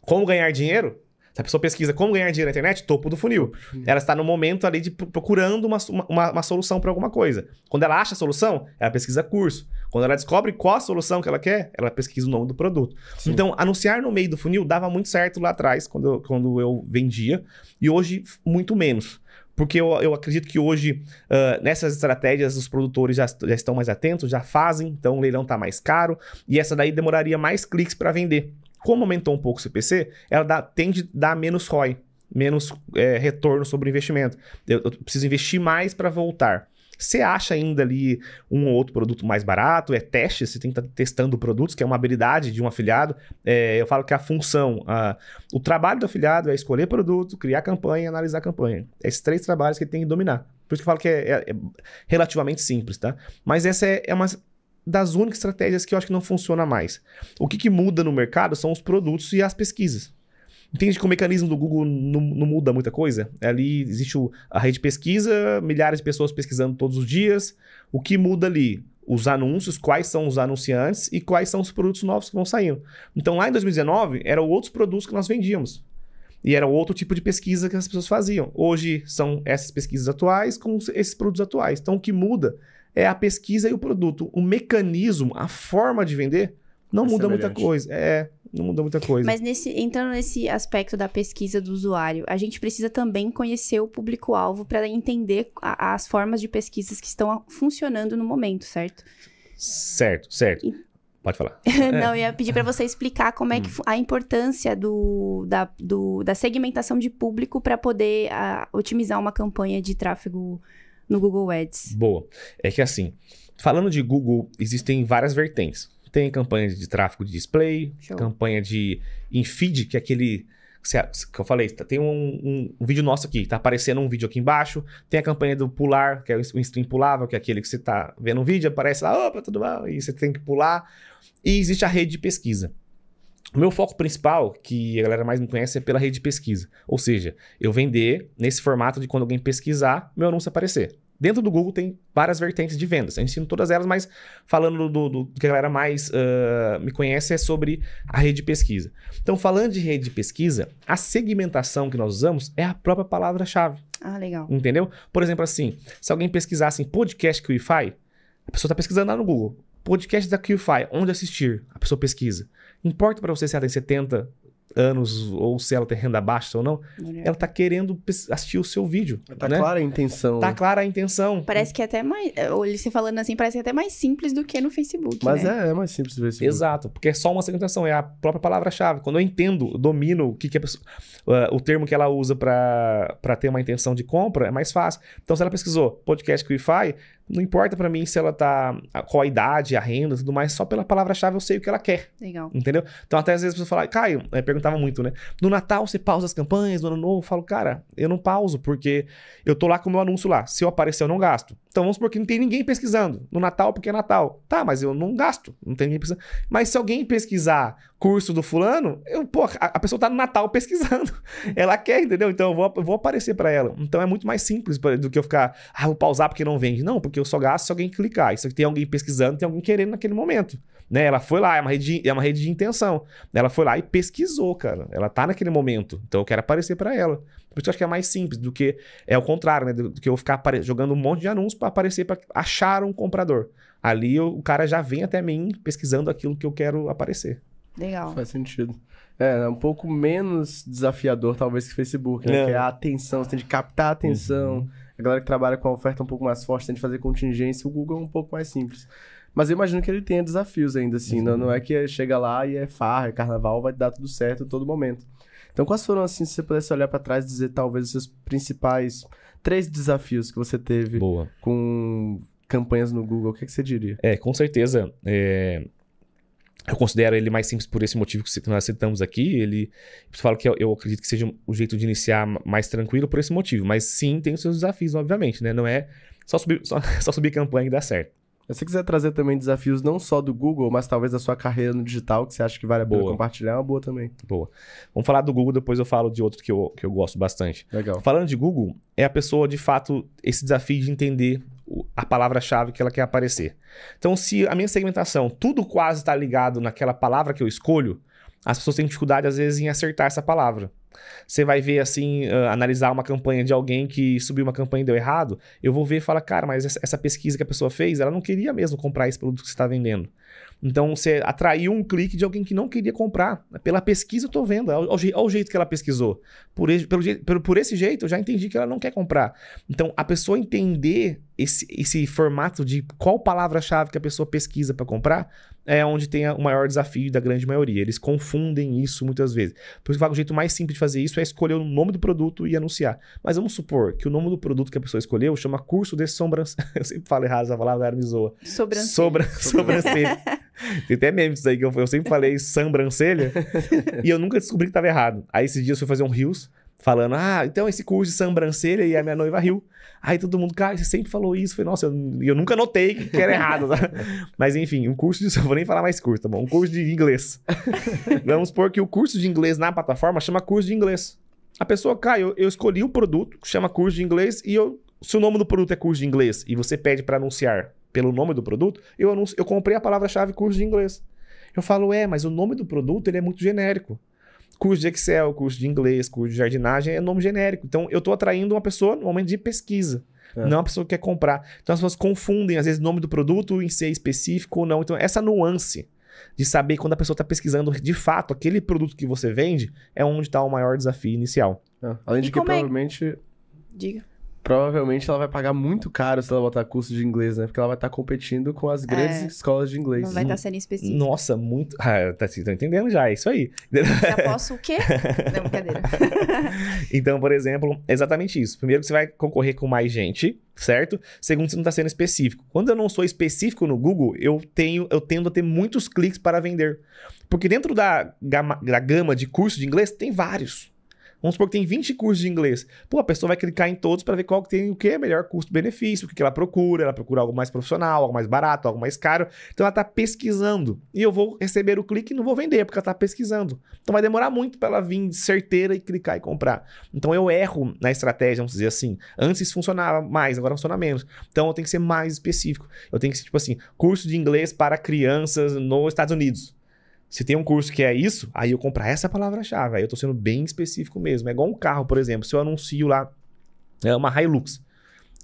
Como ganhar dinheiro? Se a pessoa pesquisa como ganhar dinheiro na internet, topo do funil. Uhum. Ela está no momento ali de procurando uma, uma, uma solução para alguma coisa. Quando ela acha a solução, ela pesquisa curso. Quando ela descobre qual a solução que ela quer, ela pesquisa o nome do produto. Sim. Então, anunciar no meio do funil dava muito certo lá atrás, quando eu, quando eu vendia, e hoje muito menos. Porque eu, eu acredito que hoje, uh, nessas estratégias, os produtores já, já estão mais atentos, já fazem, então o leilão está mais caro e essa daí demoraria mais cliques para vender. Como aumentou um pouco o CPC, ela dá, tende a dar menos ROI, menos é, retorno sobre o investimento. Eu, eu preciso investir mais para voltar. Você acha ainda ali um ou outro produto mais barato? É teste, você tem que estar tá testando produtos, que é uma habilidade de um afiliado. É, eu falo que a função, a, o trabalho do afiliado é escolher produto, criar campanha e analisar campanha. É esses três trabalhos que ele tem que dominar. Por isso que eu falo que é, é, é relativamente simples, tá? Mas essa é, é uma das únicas estratégias que eu acho que não funciona mais. O que, que, muda no mercado são os produtos e as pesquisas. Entende que o mecanismo do Google não, não muda muita coisa? Ali existe o, a rede de pesquisa, milhares de pessoas pesquisando todos os dias. O que muda ali? os anúncios, quais são os anunciantes e quais são os produtos novos que vão saindo. Então, lá em 2019, eram outros produtos que nós vendíamos. E era outro tipo de pesquisa que as pessoas faziam. Hoje são essas pesquisas atuais com esses produtos atuais. Então, o que muda é a pesquisa e o produto. O mecanismo, a forma de vender, não é muda semelhante. muita coisa. É não muda muita coisa. Mas nesse, entrando nesse aspecto da pesquisa do usuário, a gente precisa também conhecer o público-alvo para entender a, as formas de pesquisas que estão funcionando no momento, certo? Certo, certo. E... Pode falar. não, é. eu ia pedir para você explicar como é que hum. a importância do, da, do, da segmentação de público para poder a, otimizar uma campanha de tráfego no Google Ads. Boa. É que assim, falando de Google, existem várias vertentes. Tem campanha de tráfego de display, Show. campanha de infeed, que é aquele que eu falei, tá, tem um, um, um, vídeo nosso aqui, tá aparecendo um vídeo aqui embaixo, tem a campanha do pular, que é o stream pulável, que é aquele que você tá vendo um vídeo, aparece lá, opa, tudo bom, e você tem que pular, e existe a rede de pesquisa. O meu foco principal, que a galera mais me conhece, é pela rede de pesquisa, ou seja, eu vender nesse formato de quando alguém pesquisar, meu anúncio aparecer. Dentro do Google tem várias vertentes de vendas. Eu ensino todas elas, mas falando do, do, do que a galera mais uh, me conhece é sobre a rede de pesquisa. Então, falando de rede de pesquisa, a segmentação que nós usamos é a própria palavra-chave. Ah, legal. Entendeu? Por exemplo, assim, se alguém pesquisasse em podcast QIFI, a pessoa está pesquisando lá no Google. Podcast da QIFI, onde assistir? A pessoa pesquisa. Importa para você se ela tem 70 anos ou se ela tem renda baixa ou não, Mulher. ela tá querendo assistir o seu vídeo. Tá né? clara a intenção. Tá clara a intenção. Parece que é até mais. Você é, falando assim, parece que é até mais simples do que no Facebook. Mas né? é, é mais simples do Facebook. Exato, porque é só uma segmentação, é a própria palavra-chave. Quando eu entendo, domino o que, que a pessoa. Uh, o termo que ela usa para ter uma intenção de compra, é mais fácil. Então, se ela pesquisou podcast Wi-Fi, não importa para mim se ela tá. qual a idade, a renda tudo mais, só pela palavra-chave eu sei o que ela quer. Legal. Entendeu? Então, até às vezes a pessoa fala, Caio, é, perguntava muito, né? No Natal você pausa as campanhas, no ano novo, eu falo, cara, eu não pauso, porque eu tô lá com o meu anúncio lá. Se eu aparecer, eu não gasto. Então vamos supor que não tem ninguém pesquisando. No Natal, porque é Natal. Tá, mas eu não gasto, não tem ninguém pesquisando. Mas se alguém pesquisar curso do fulano, eu, pô, a, a pessoa tá no Natal pesquisando. ela quer, entendeu? Então eu vou, eu vou aparecer para ela. Então é muito mais simples do que eu ficar, ah, vou pausar porque não vende. Não, porque eu só gasto se alguém clicar. Isso aqui tem alguém pesquisando, tem alguém querendo naquele momento. Né? Ela foi lá, é uma, rede de, é uma rede de intenção. Ela foi lá e pesquisou, cara. Ela tá naquele momento. Então eu quero aparecer para ela. Por isso eu acho que é mais simples do que. É o contrário, né? Do, do que eu ficar jogando um monte de anúncios para aparecer, para achar um comprador. Ali eu, o cara já vem até mim pesquisando aquilo que eu quero aparecer. Legal. Faz sentido. É, é um pouco menos desafiador, talvez, que o Facebook, né? Não. Que é a atenção, você tem de captar a atenção. Uhum. A galera que trabalha com a oferta um pouco mais forte tem de fazer contingência, o Google é um pouco mais simples. Mas eu imagino que ele tenha desafios ainda, assim. Não, né? não, é que é, chega lá e é farra, é carnaval, vai dar tudo certo a todo momento. Então, quais foram, assim, se você pudesse olhar para trás e dizer, talvez, os seus principais três desafios que você teve Boa. com campanhas no Google, o que, é que você diria? É, com certeza. É, eu considero ele mais simples por esse motivo que nós citamos aqui. Ele fala que eu, eu, acredito que seja o jeito de iniciar mais tranquilo por esse motivo. Mas sim, tem os seus desafios, obviamente, né? Não é só subir, só, só subir campanha e dar certo. Se você quiser trazer também desafios não só do Google, mas talvez da sua carreira no digital, que você acha que vale a pena boa. compartilhar, é uma boa também. Boa. Vamos falar do Google, depois eu falo de outro que eu, que eu gosto bastante. Legal. Falando de Google, é a pessoa, de fato, esse desafio de entender a palavra-chave que ela quer aparecer. Então, se a minha segmentação, tudo quase está ligado naquela palavra que eu escolho, as pessoas têm dificuldade, às vezes, em acertar essa palavra. Você vai ver, assim, uh, analisar uma campanha de alguém que subiu uma campanha e deu errado. Eu vou ver e falar, cara, mas essa, essa pesquisa que a pessoa fez, ela não queria mesmo comprar esse produto que você está vendendo. Então você atraiu um clique de alguém que não queria comprar. Pela pesquisa eu estou vendo, é olha é é o jeito que ela pesquisou. Por esse, pelo, por esse jeito eu já entendi que ela não quer comprar. Então a pessoa entender esse, esse formato de qual palavra-chave que a pessoa pesquisa para comprar é onde tem o maior desafio da grande maioria. Eles confundem isso muitas vezes. Por isso que o jeito mais simples de fazer isso é escolher o nome do produto e anunciar. Mas vamos supor que o nome do produto que a pessoa escolheu chama curso de sobrancelha. Eu sempre falo errado essa palavra, ela me zoa. Sobrancelha. Sobra... sobrancelha. tem até memes disso aí que eu, eu sempre falei sobrancelha e eu nunca descobri que estava errado. Aí esses dias eu fui fazer um Rios falando: ah, então esse curso de sobrancelha e a minha noiva riu. Aí todo mundo, cara, você sempre falou isso. Eu falei, nossa, eu, eu nunca notei que era errado. Mas enfim, um curso de. Eu vou nem falar mais curso, tá bom? Um curso de inglês. Vamos supor que o curso de inglês na plataforma chama curso de inglês. A pessoa, cara, eu, eu escolhi o um produto que chama curso de inglês e eu. Se o nome do produto é curso de inglês e você pede para anunciar pelo nome do produto, eu, anuncio, eu comprei a palavra-chave curso de inglês. Eu falo, é, mas o nome do produto ele é muito genérico curso de Excel, curso de inglês, curso de jardinagem, é nome genérico. Então, eu estou atraindo uma pessoa no momento de pesquisa. É. Não a pessoa que quer comprar. Então as pessoas confundem, às vezes, o nome do produto em ser específico ou não. Então, essa nuance de saber quando a pessoa está pesquisando de fato aquele produto que você vende é onde está o maior desafio inicial. É. Além de que, é provavelmente. É... Diga provavelmente ela vai pagar muito caro se ela botar curso de inglês, né? Porque ela vai estar tá competindo com as grandes é. escolas de inglês. Não vai estar tá hum. sendo específica. Nossa, muito. Ah, tá, tô entendendo já, é isso aí. Já posso o quê? Não, brincadeira. então, por exemplo, exatamente isso. Primeiro que você vai concorrer com mais gente, certo? Segundo, você não está sendo específico. Quando eu não sou específico no Google, eu tenho, eu tendo a ter muitos cliques para vender. Porque dentro da gama, da gama de curso de inglês tem vários. Vamos supor que tem 20 cursos de inglês. Pô, a pessoa vai clicar em todos para ver qual que tem o que é melhor custo-benefício, o que, que ela procura. Ela procura algo mais profissional, algo mais barato, algo mais caro. Então ela está pesquisando. E eu vou receber o clique e não vou vender, porque ela está pesquisando. Então vai demorar muito para ela vir certeira e clicar e comprar. Então eu erro na estratégia, vamos dizer assim. Antes funcionava mais, agora funciona menos. Então eu tenho que ser mais específico. Eu tenho que ser, tipo assim, curso de inglês para crianças nos Estados Unidos. Se tem um curso que é isso, aí eu comprar essa palavra-chave. Aí eu tô sendo bem específico mesmo. É igual um carro, por exemplo. Se eu anuncio lá é uma Hilux,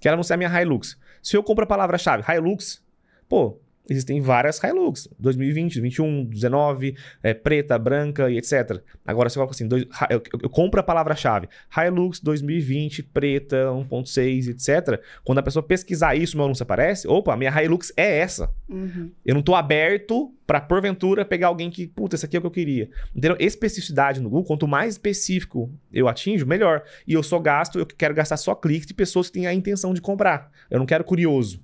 quero anunciar minha Hilux. Se eu compro a palavra-chave Hilux, pô, existem várias Hilux. 2020, 21, 19, é, preta, branca e etc. Agora você coloca assim, dois, eu, eu, compro a palavra-chave. Hilux 2020, preta, 1.6, etc. Quando a pessoa pesquisar isso, meu anúncio aparece. Opa, a minha Hilux é essa. Uhum. Eu não estou aberto para porventura pegar alguém que, puta, esse aqui é o que eu queria. Entendeu? Especificidade no Google, quanto mais específico eu atinjo, melhor. E eu só gasto, eu quero gastar só cliques de pessoas que têm a intenção de comprar. Eu não quero curioso.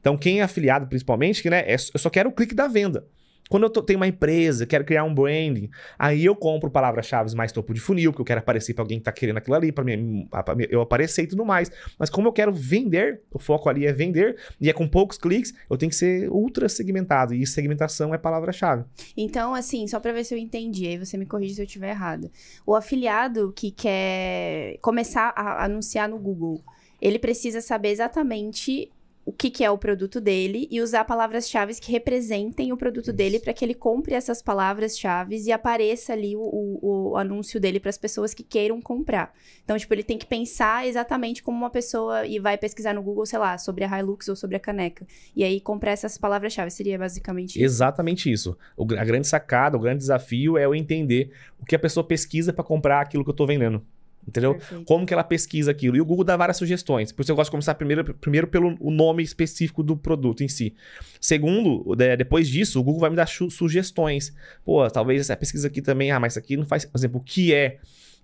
Então, quem é afiliado, principalmente, que né, é, eu só quero o clique da venda. Quando eu tô, tenho uma empresa, quero criar um branding, aí eu compro palavras-chave mais topo de funil, que eu quero aparecer para alguém que tá querendo aquilo ali, para eu aparecer e tudo mais. Mas como eu quero vender, o foco ali é vender, e é com poucos cliques, eu tenho que ser ultra segmentado, e segmentação é palavra-chave. Então, assim, só para ver se eu entendi, aí você me corrige se eu estiver errado. O afiliado que quer começar a anunciar no Google, ele precisa saber exatamente o que, que é o produto dele e usar palavras-chave que representem o produto Isso. dele para que ele compre essas palavras-chave e apareça ali o, o, o anúncio dele para as pessoas que queiram comprar. Então, tipo, ele tem que pensar exatamente como uma pessoa e vai pesquisar no Google, sei lá, sobre a Hilux ou sobre a caneca. E aí comprar essas palavras-chave. Seria basicamente isso. Exatamente isso. O, a grande sacada, o grande desafio é eu entender o que a pessoa pesquisa para comprar aquilo que eu estou vendendo. Entendeu? Perfeito. Como que ela pesquisa aquilo? E o Google dá várias sugestões. Por isso eu gosto de começar primeiro, primeiro pelo o nome específico do produto em si. Segundo, depois disso, o Google vai me dar sugestões. Pô, talvez essa pesquisa aqui também. Ah, mas isso aqui não faz. Por exemplo, o que é.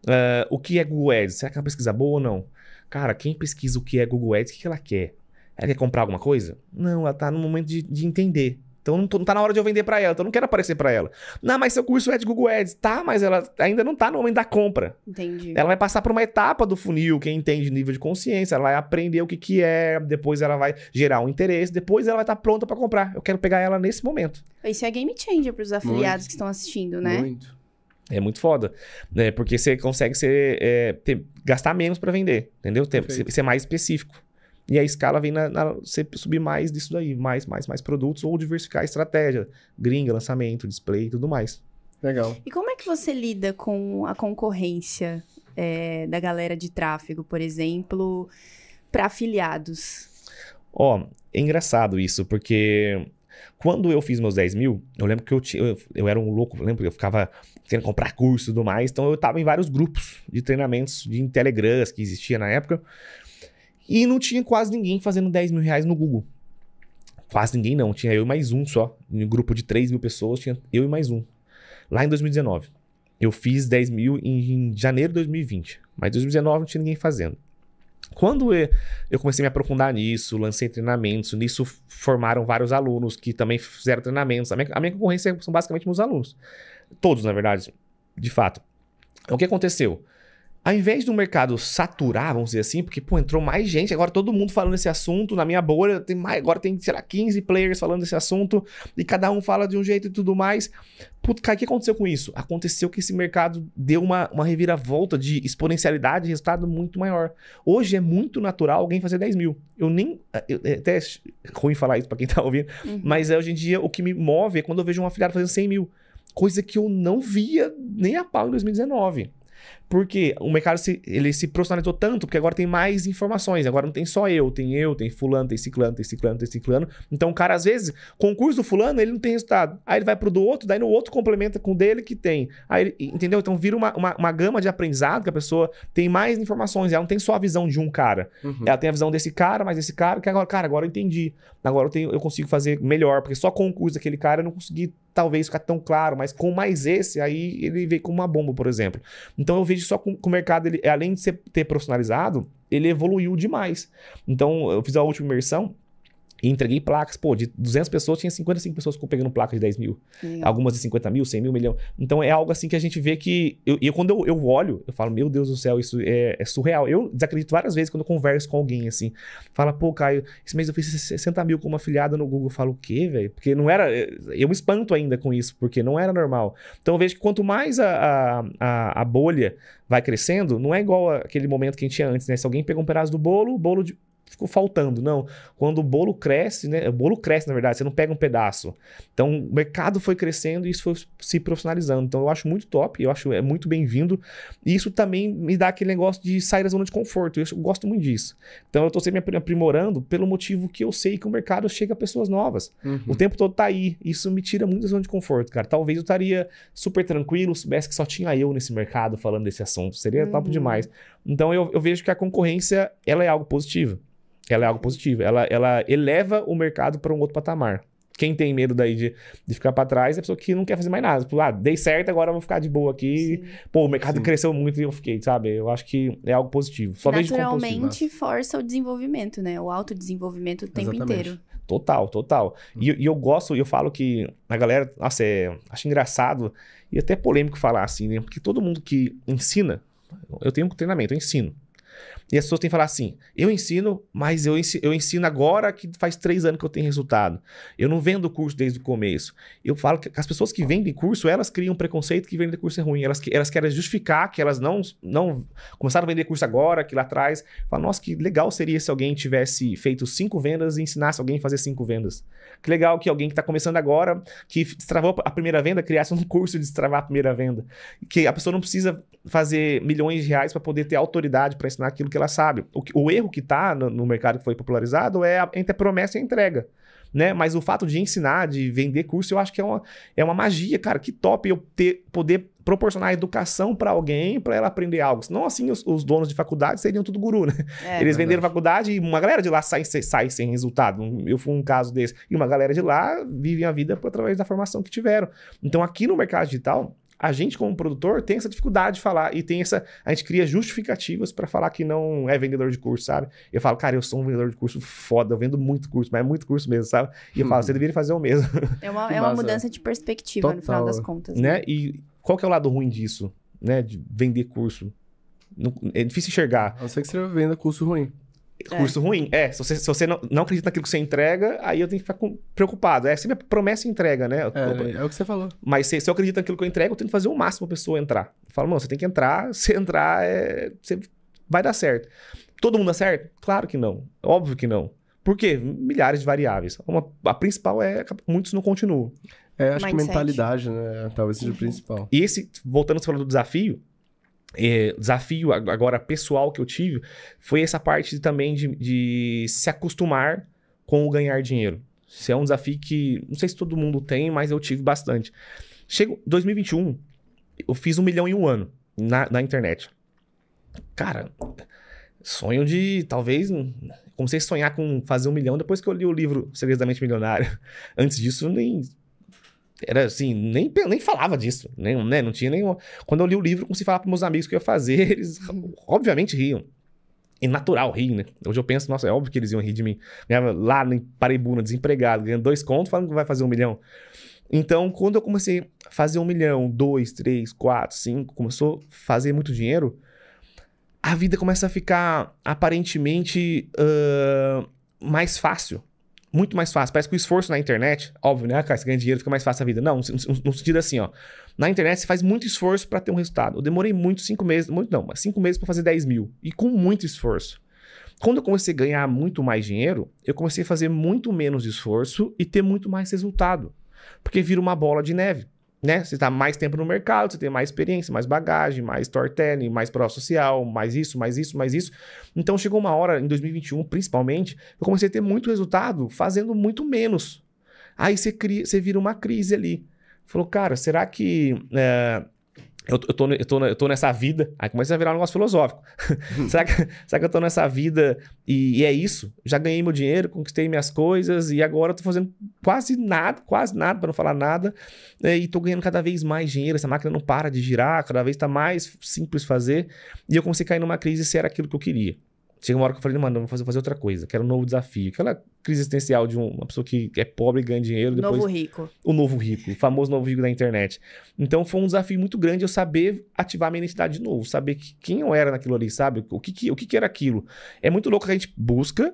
Uh, o que é Google Ads? Será que é uma pesquisa boa ou não? Cara, quem pesquisa o que é Google Ads, o que ela quer? Ela quer comprar alguma coisa? Não, ela está no momento de, de entender. Então não, tá na hora de eu vender para ela, então eu não quero aparecer para ela. Não, mas seu curso é de Google Ads. Tá, mas ela ainda não tá no momento da compra. Entendi. Ela vai passar por uma etapa do funil, quem entende nível de consciência, ela vai aprender o que que é, depois ela vai gerar um interesse, depois ela vai estar tá pronta para comprar. Eu quero pegar ela nesse momento. Isso é game changer pros afiliados muito, que estão assistindo, né? Muito. É muito foda, né? Porque você consegue ser, é, ter, gastar menos para vender, entendeu? Ter, ser, ser mais específico. E a escala vem na, na você subir mais disso daí, mais, mais, mais produtos ou diversificar a estratégia, gringa, lançamento, display e tudo mais. Legal. E como é que você lida com a concorrência é, da galera de tráfego, por exemplo, para afiliados? Ó, oh, é engraçado isso, porque quando eu fiz meus 10 mil, eu lembro que eu, tinha, eu, eu era um louco, eu lembro que eu ficava querendo comprar curso e tudo mais, então eu estava em vários grupos de treinamentos de em Telegrams que existia na época, e não tinha quase ninguém fazendo 10 mil reais no Google. Quase ninguém não, tinha eu e mais um só. Em um grupo de 3 mil pessoas, tinha eu e mais um. Lá em 2019. Eu fiz 10 mil em, em janeiro de 2020, mas em 2019 não tinha ninguém fazendo. Quando eu comecei a me aprofundar nisso, lancei treinamentos, nisso formaram vários alunos que também fizeram treinamentos. A minha, a minha concorrência são basicamente meus alunos. Todos, na verdade, de fato. Então, o que aconteceu? Ao invés do mercado saturar, vamos dizer assim, porque pô, entrou mais gente, agora todo mundo falando esse assunto, na minha bolha tem mais, agora tem, sei lá, 15 players falando esse assunto, e cada um fala de um jeito e tudo mais. Puta, cara, o que aconteceu com isso? Aconteceu que esse mercado deu uma, uma reviravolta de exponencialidade e resultado muito maior. Hoje é muito natural alguém fazer 10 mil. Eu nem. Eu, é até ruim falar isso pra quem tá ouvindo, uhum. mas é, hoje em dia o que me move é quando eu vejo um afiliado fazendo 100 mil. Coisa que eu não via nem a pau em 2019. Porque o mercado se, ele se profissionalizou tanto, porque agora tem mais informações. Agora não tem só eu, tem eu, tem fulano, tem ciclano, tem ciclano, tem ciclano. Então o cara, às vezes, concurso do fulano, ele não tem resultado. Aí ele vai pro do outro, daí no outro complementa com o dele que tem. Aí, entendeu? Então vira uma, uma, uma, gama de aprendizado que a pessoa tem mais informações. Ela não tem só a visão de um cara. Uhum. Ela tem a visão desse cara, mas esse cara, que agora, cara, agora eu entendi. Agora eu, tenho, eu consigo fazer melhor, porque só concurso daquele cara eu não consegui talvez ficar tão claro, mas com mais esse, aí ele veio com uma bomba, por exemplo. Então eu vejo só com, com o mercado, ele, além de ser, ter profissionalizado, ele evoluiu demais. Então, eu fiz a última imersão, e entreguei placas, pô, de 200 pessoas, tinha 55 pessoas pegando placa de 10 mil. Legal. Algumas de 50 mil, 100 mil, milhão. Então é algo assim que a gente vê que. Eu, eu quando eu, eu olho, eu falo, meu Deus do céu, isso é, é, surreal. Eu desacredito várias vezes quando eu converso com alguém assim. Fala, pô, Caio, esse mês eu fiz 60 mil com uma afiliada no Google. Eu falo, o quê, velho? Porque não era. Eh, eu me espanto ainda com isso, porque não era normal. Então eu vejo que quanto mais a, a, a bolha vai crescendo, não é igual aquele momento que a gente tinha antes, né? Se alguém pegou um pedaço do bolo, bolo de ficou faltando. Não. Quando o bolo cresce, né? O bolo cresce, na verdade, você não pega um pedaço. Então, o mercado foi crescendo e isso foi se profissionalizando. Então, eu acho muito top, eu acho é muito bem-vindo. E isso também me dá aquele negócio de sair da zona de conforto. Eu gosto muito disso. Então, eu tô sempre me aprimorando pelo motivo que eu sei que o mercado chega a pessoas novas. Uhum. O tempo todo tá aí. Isso me tira muito da zona de conforto, cara. Talvez eu estaria super tranquilo, soubesse que só tinha eu nesse mercado falando desse assunto. Seria uhum. top demais. Então, eu, eu vejo que a concorrência, ela é algo positivo. Ela é algo positivo. Ela, ela eleva o mercado para um outro patamar. Quem tem medo daí de, de ficar para trás é a pessoa que não quer fazer mais nada. Tipo, ah, dei certo, agora eu vou ficar de boa aqui. Sim. Pô, o mercado Sim. cresceu muito e eu fiquei, sabe? Eu acho que é algo positivo. Só Naturalmente positivo, força o desenvolvimento, né? O autodesenvolvimento o tempo Exatamente. inteiro. Total, total. E, e, eu gosto, eu falo que a galera, nossa, é, acho engraçado e até polêmico falar assim, né? Porque todo mundo que ensina, eu tenho um treinamento, eu ensino. E as pessoas têm que falar assim: eu ensino, mas eu ensino, eu ensino agora que faz três anos que eu tenho resultado. Eu não vendo curso desde o começo. Eu falo que as pessoas que vendem curso, elas criam um preconceito que vender curso é ruim. Elas, elas querem justificar que elas não, não começaram a vender curso agora, que lá atrás. Fala, nossa, que legal seria se alguém tivesse feito cinco vendas e ensinasse alguém a fazer cinco vendas. Que legal que alguém que está começando agora, que destravou a primeira venda, criasse um curso de destravar a primeira venda. Que a pessoa não precisa fazer milhões de reais para poder ter autoridade para ensinar aquilo que ela sabe. O, que, o erro que está no, no, mercado que foi popularizado é a, entre a promessa e a entrega. Né? Mas o fato de ensinar, de vender curso, eu acho que é uma, é uma magia, cara. Que top eu ter, poder proporcionar educação para alguém para ela aprender algo. Senão, assim, os, os, donos de faculdade seriam tudo guru, né? É, Eles venderam faculdade e uma galera de lá sai, sai sem resultado. Eu fui um caso desse. E uma galera de lá vive a vida através da formação que tiveram. Então, aqui no mercado digital, a gente, como produtor, tem essa dificuldade de falar e tem essa. A gente cria justificativas para falar que não é vendedor de curso, sabe? Eu falo, cara, eu sou um vendedor de curso foda, eu vendo muito curso, mas é muito curso mesmo, sabe? E eu falo, você uhum. deveria fazer o mesmo. É uma, é uma mudança de perspectiva, Total. no final das contas. Né? né? E, qual que é o lado ruim disso? Né? De vender curso. Não, é difícil enxergar. A não ser que você venda curso ruim. É. Curso é. ruim, é. Se você, se você não, não acredita naquilo que você entrega, aí eu tenho que ficar com, preocupado. É sempre promessa e entrega, né? É, é, o que você falou. Mas se, se eu acredito naquilo que eu entrego, eu tenho que fazer o máximo a pessoa entrar. Eu falo, mano, você tem que entrar, se entrar, é, você vai dar certo. Todo mundo dá certo? Claro que não. Óbvio que não. Por quê? Milhares de variáveis. Uma, a principal é muitos não continuam. É, acho Mindset. que mentalidade, né? Talvez seja uhum. o principal. E esse, voltando você do desafio, é, desafio agora pessoal que eu tive foi essa parte também de, de, se acostumar com o ganhar dinheiro. Isso é um desafio que não sei se todo mundo tem, mas eu tive bastante. Chego 2021, eu fiz um milhão em um ano na, na internet. Cara, sonho de talvez hum, comecei a sonhar com fazer um milhão depois que eu li o livro segredamente da Mente Milionária. Antes disso, nem era assim, nem, nem falava disso, nem, né? Não tinha nenhum Quando eu li o livro, como se falar para meus amigos que eu ia fazer, eles uhum. obviamente riam. É natural rir, né? Hoje eu penso, nossa, é óbvio que eles iam rir de mim. lá em Paraibuna, desempregado, ganhando dois contos, falando que vai fazer um milhão. Então, quando eu comecei a fazer um milhão, dois, três, quatro, cinco, começou a fazer muito dinheiro, a vida começa a ficar aparentemente uh, mais fácil muito mais fácil. Parece que o esforço na internet, óbvio, né? cara, você ganha dinheiro, fica mais fácil a vida. Não, no sentido assim, ó. Na internet você faz muito esforço para ter um resultado. Eu demorei muito, cinco meses, muito não, mas cinco meses para fazer 10 mil. E com muito esforço. Quando eu comecei a ganhar muito mais dinheiro, eu comecei a fazer muito menos esforço e ter muito mais resultado. Porque vira uma bola de neve né? Você está mais tempo no mercado, você tem mais experiência, mais bagagem, mais storytelling, mais pró social, mais isso, mais isso, mais isso. Então chegou uma hora, em 2021 principalmente, eu comecei a ter muito resultado fazendo muito menos. Aí você, cria, você vira uma crise ali. Falou, cara, será que é, eu, eu, tô, eu, tô, eu tô nessa vida. Aí começa a virar um negócio filosófico. será, que, será que eu tô nessa vida e, e, é isso? Já ganhei meu dinheiro, conquistei minhas coisas e agora eu tô fazendo quase nada, quase nada, para não falar nada. Né, e tô ganhando cada vez mais dinheiro. Essa máquina não para de girar, cada vez tá mais simples fazer. E eu comecei a cair numa crise se era aquilo que eu queria. Chega uma hora que eu falei, mano, vou fazer, fazer outra coisa, quero um novo desafio. Aquela crise existencial de uma pessoa que é pobre e ganha dinheiro. Depois, novo rico. O novo rico, o famoso novo rico da internet. Então foi um desafio muito grande eu saber ativar minha identidade de novo, saber que, quem eu era naquilo ali, sabe? O que, que, o que, que era aquilo. É muito louco que a gente busca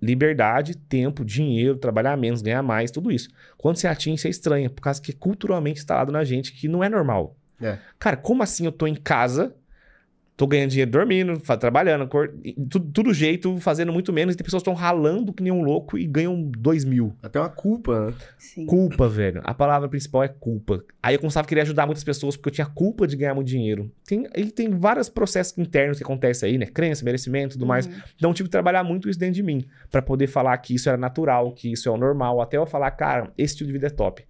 liberdade, tempo, dinheiro, trabalhar menos, ganhar mais, tudo isso. Quando você atinge, você é estranha, por causa que é culturalmente instalado na gente que não é normal. É. Cara, como assim eu tô em casa Tô ganhando dinheiro dormindo, trabalhando, tudo, tudo, jeito, fazendo muito menos. E tem pessoas que estão ralando que nem um louco e ganham dois mil. Até uma culpa. Né? Sim. Culpa, velho. A palavra principal é culpa. Aí eu começava a querer ajudar muitas pessoas porque eu tinha culpa de ganhar muito dinheiro. Tem, e tem vários processos internos que acontecem aí, né? Crença, merecimento tudo uhum. mais. Então eu tive que trabalhar muito isso dentro de mim para poder falar que isso era natural, que isso é o normal. Até eu falar, cara, esse estilo de vida é top.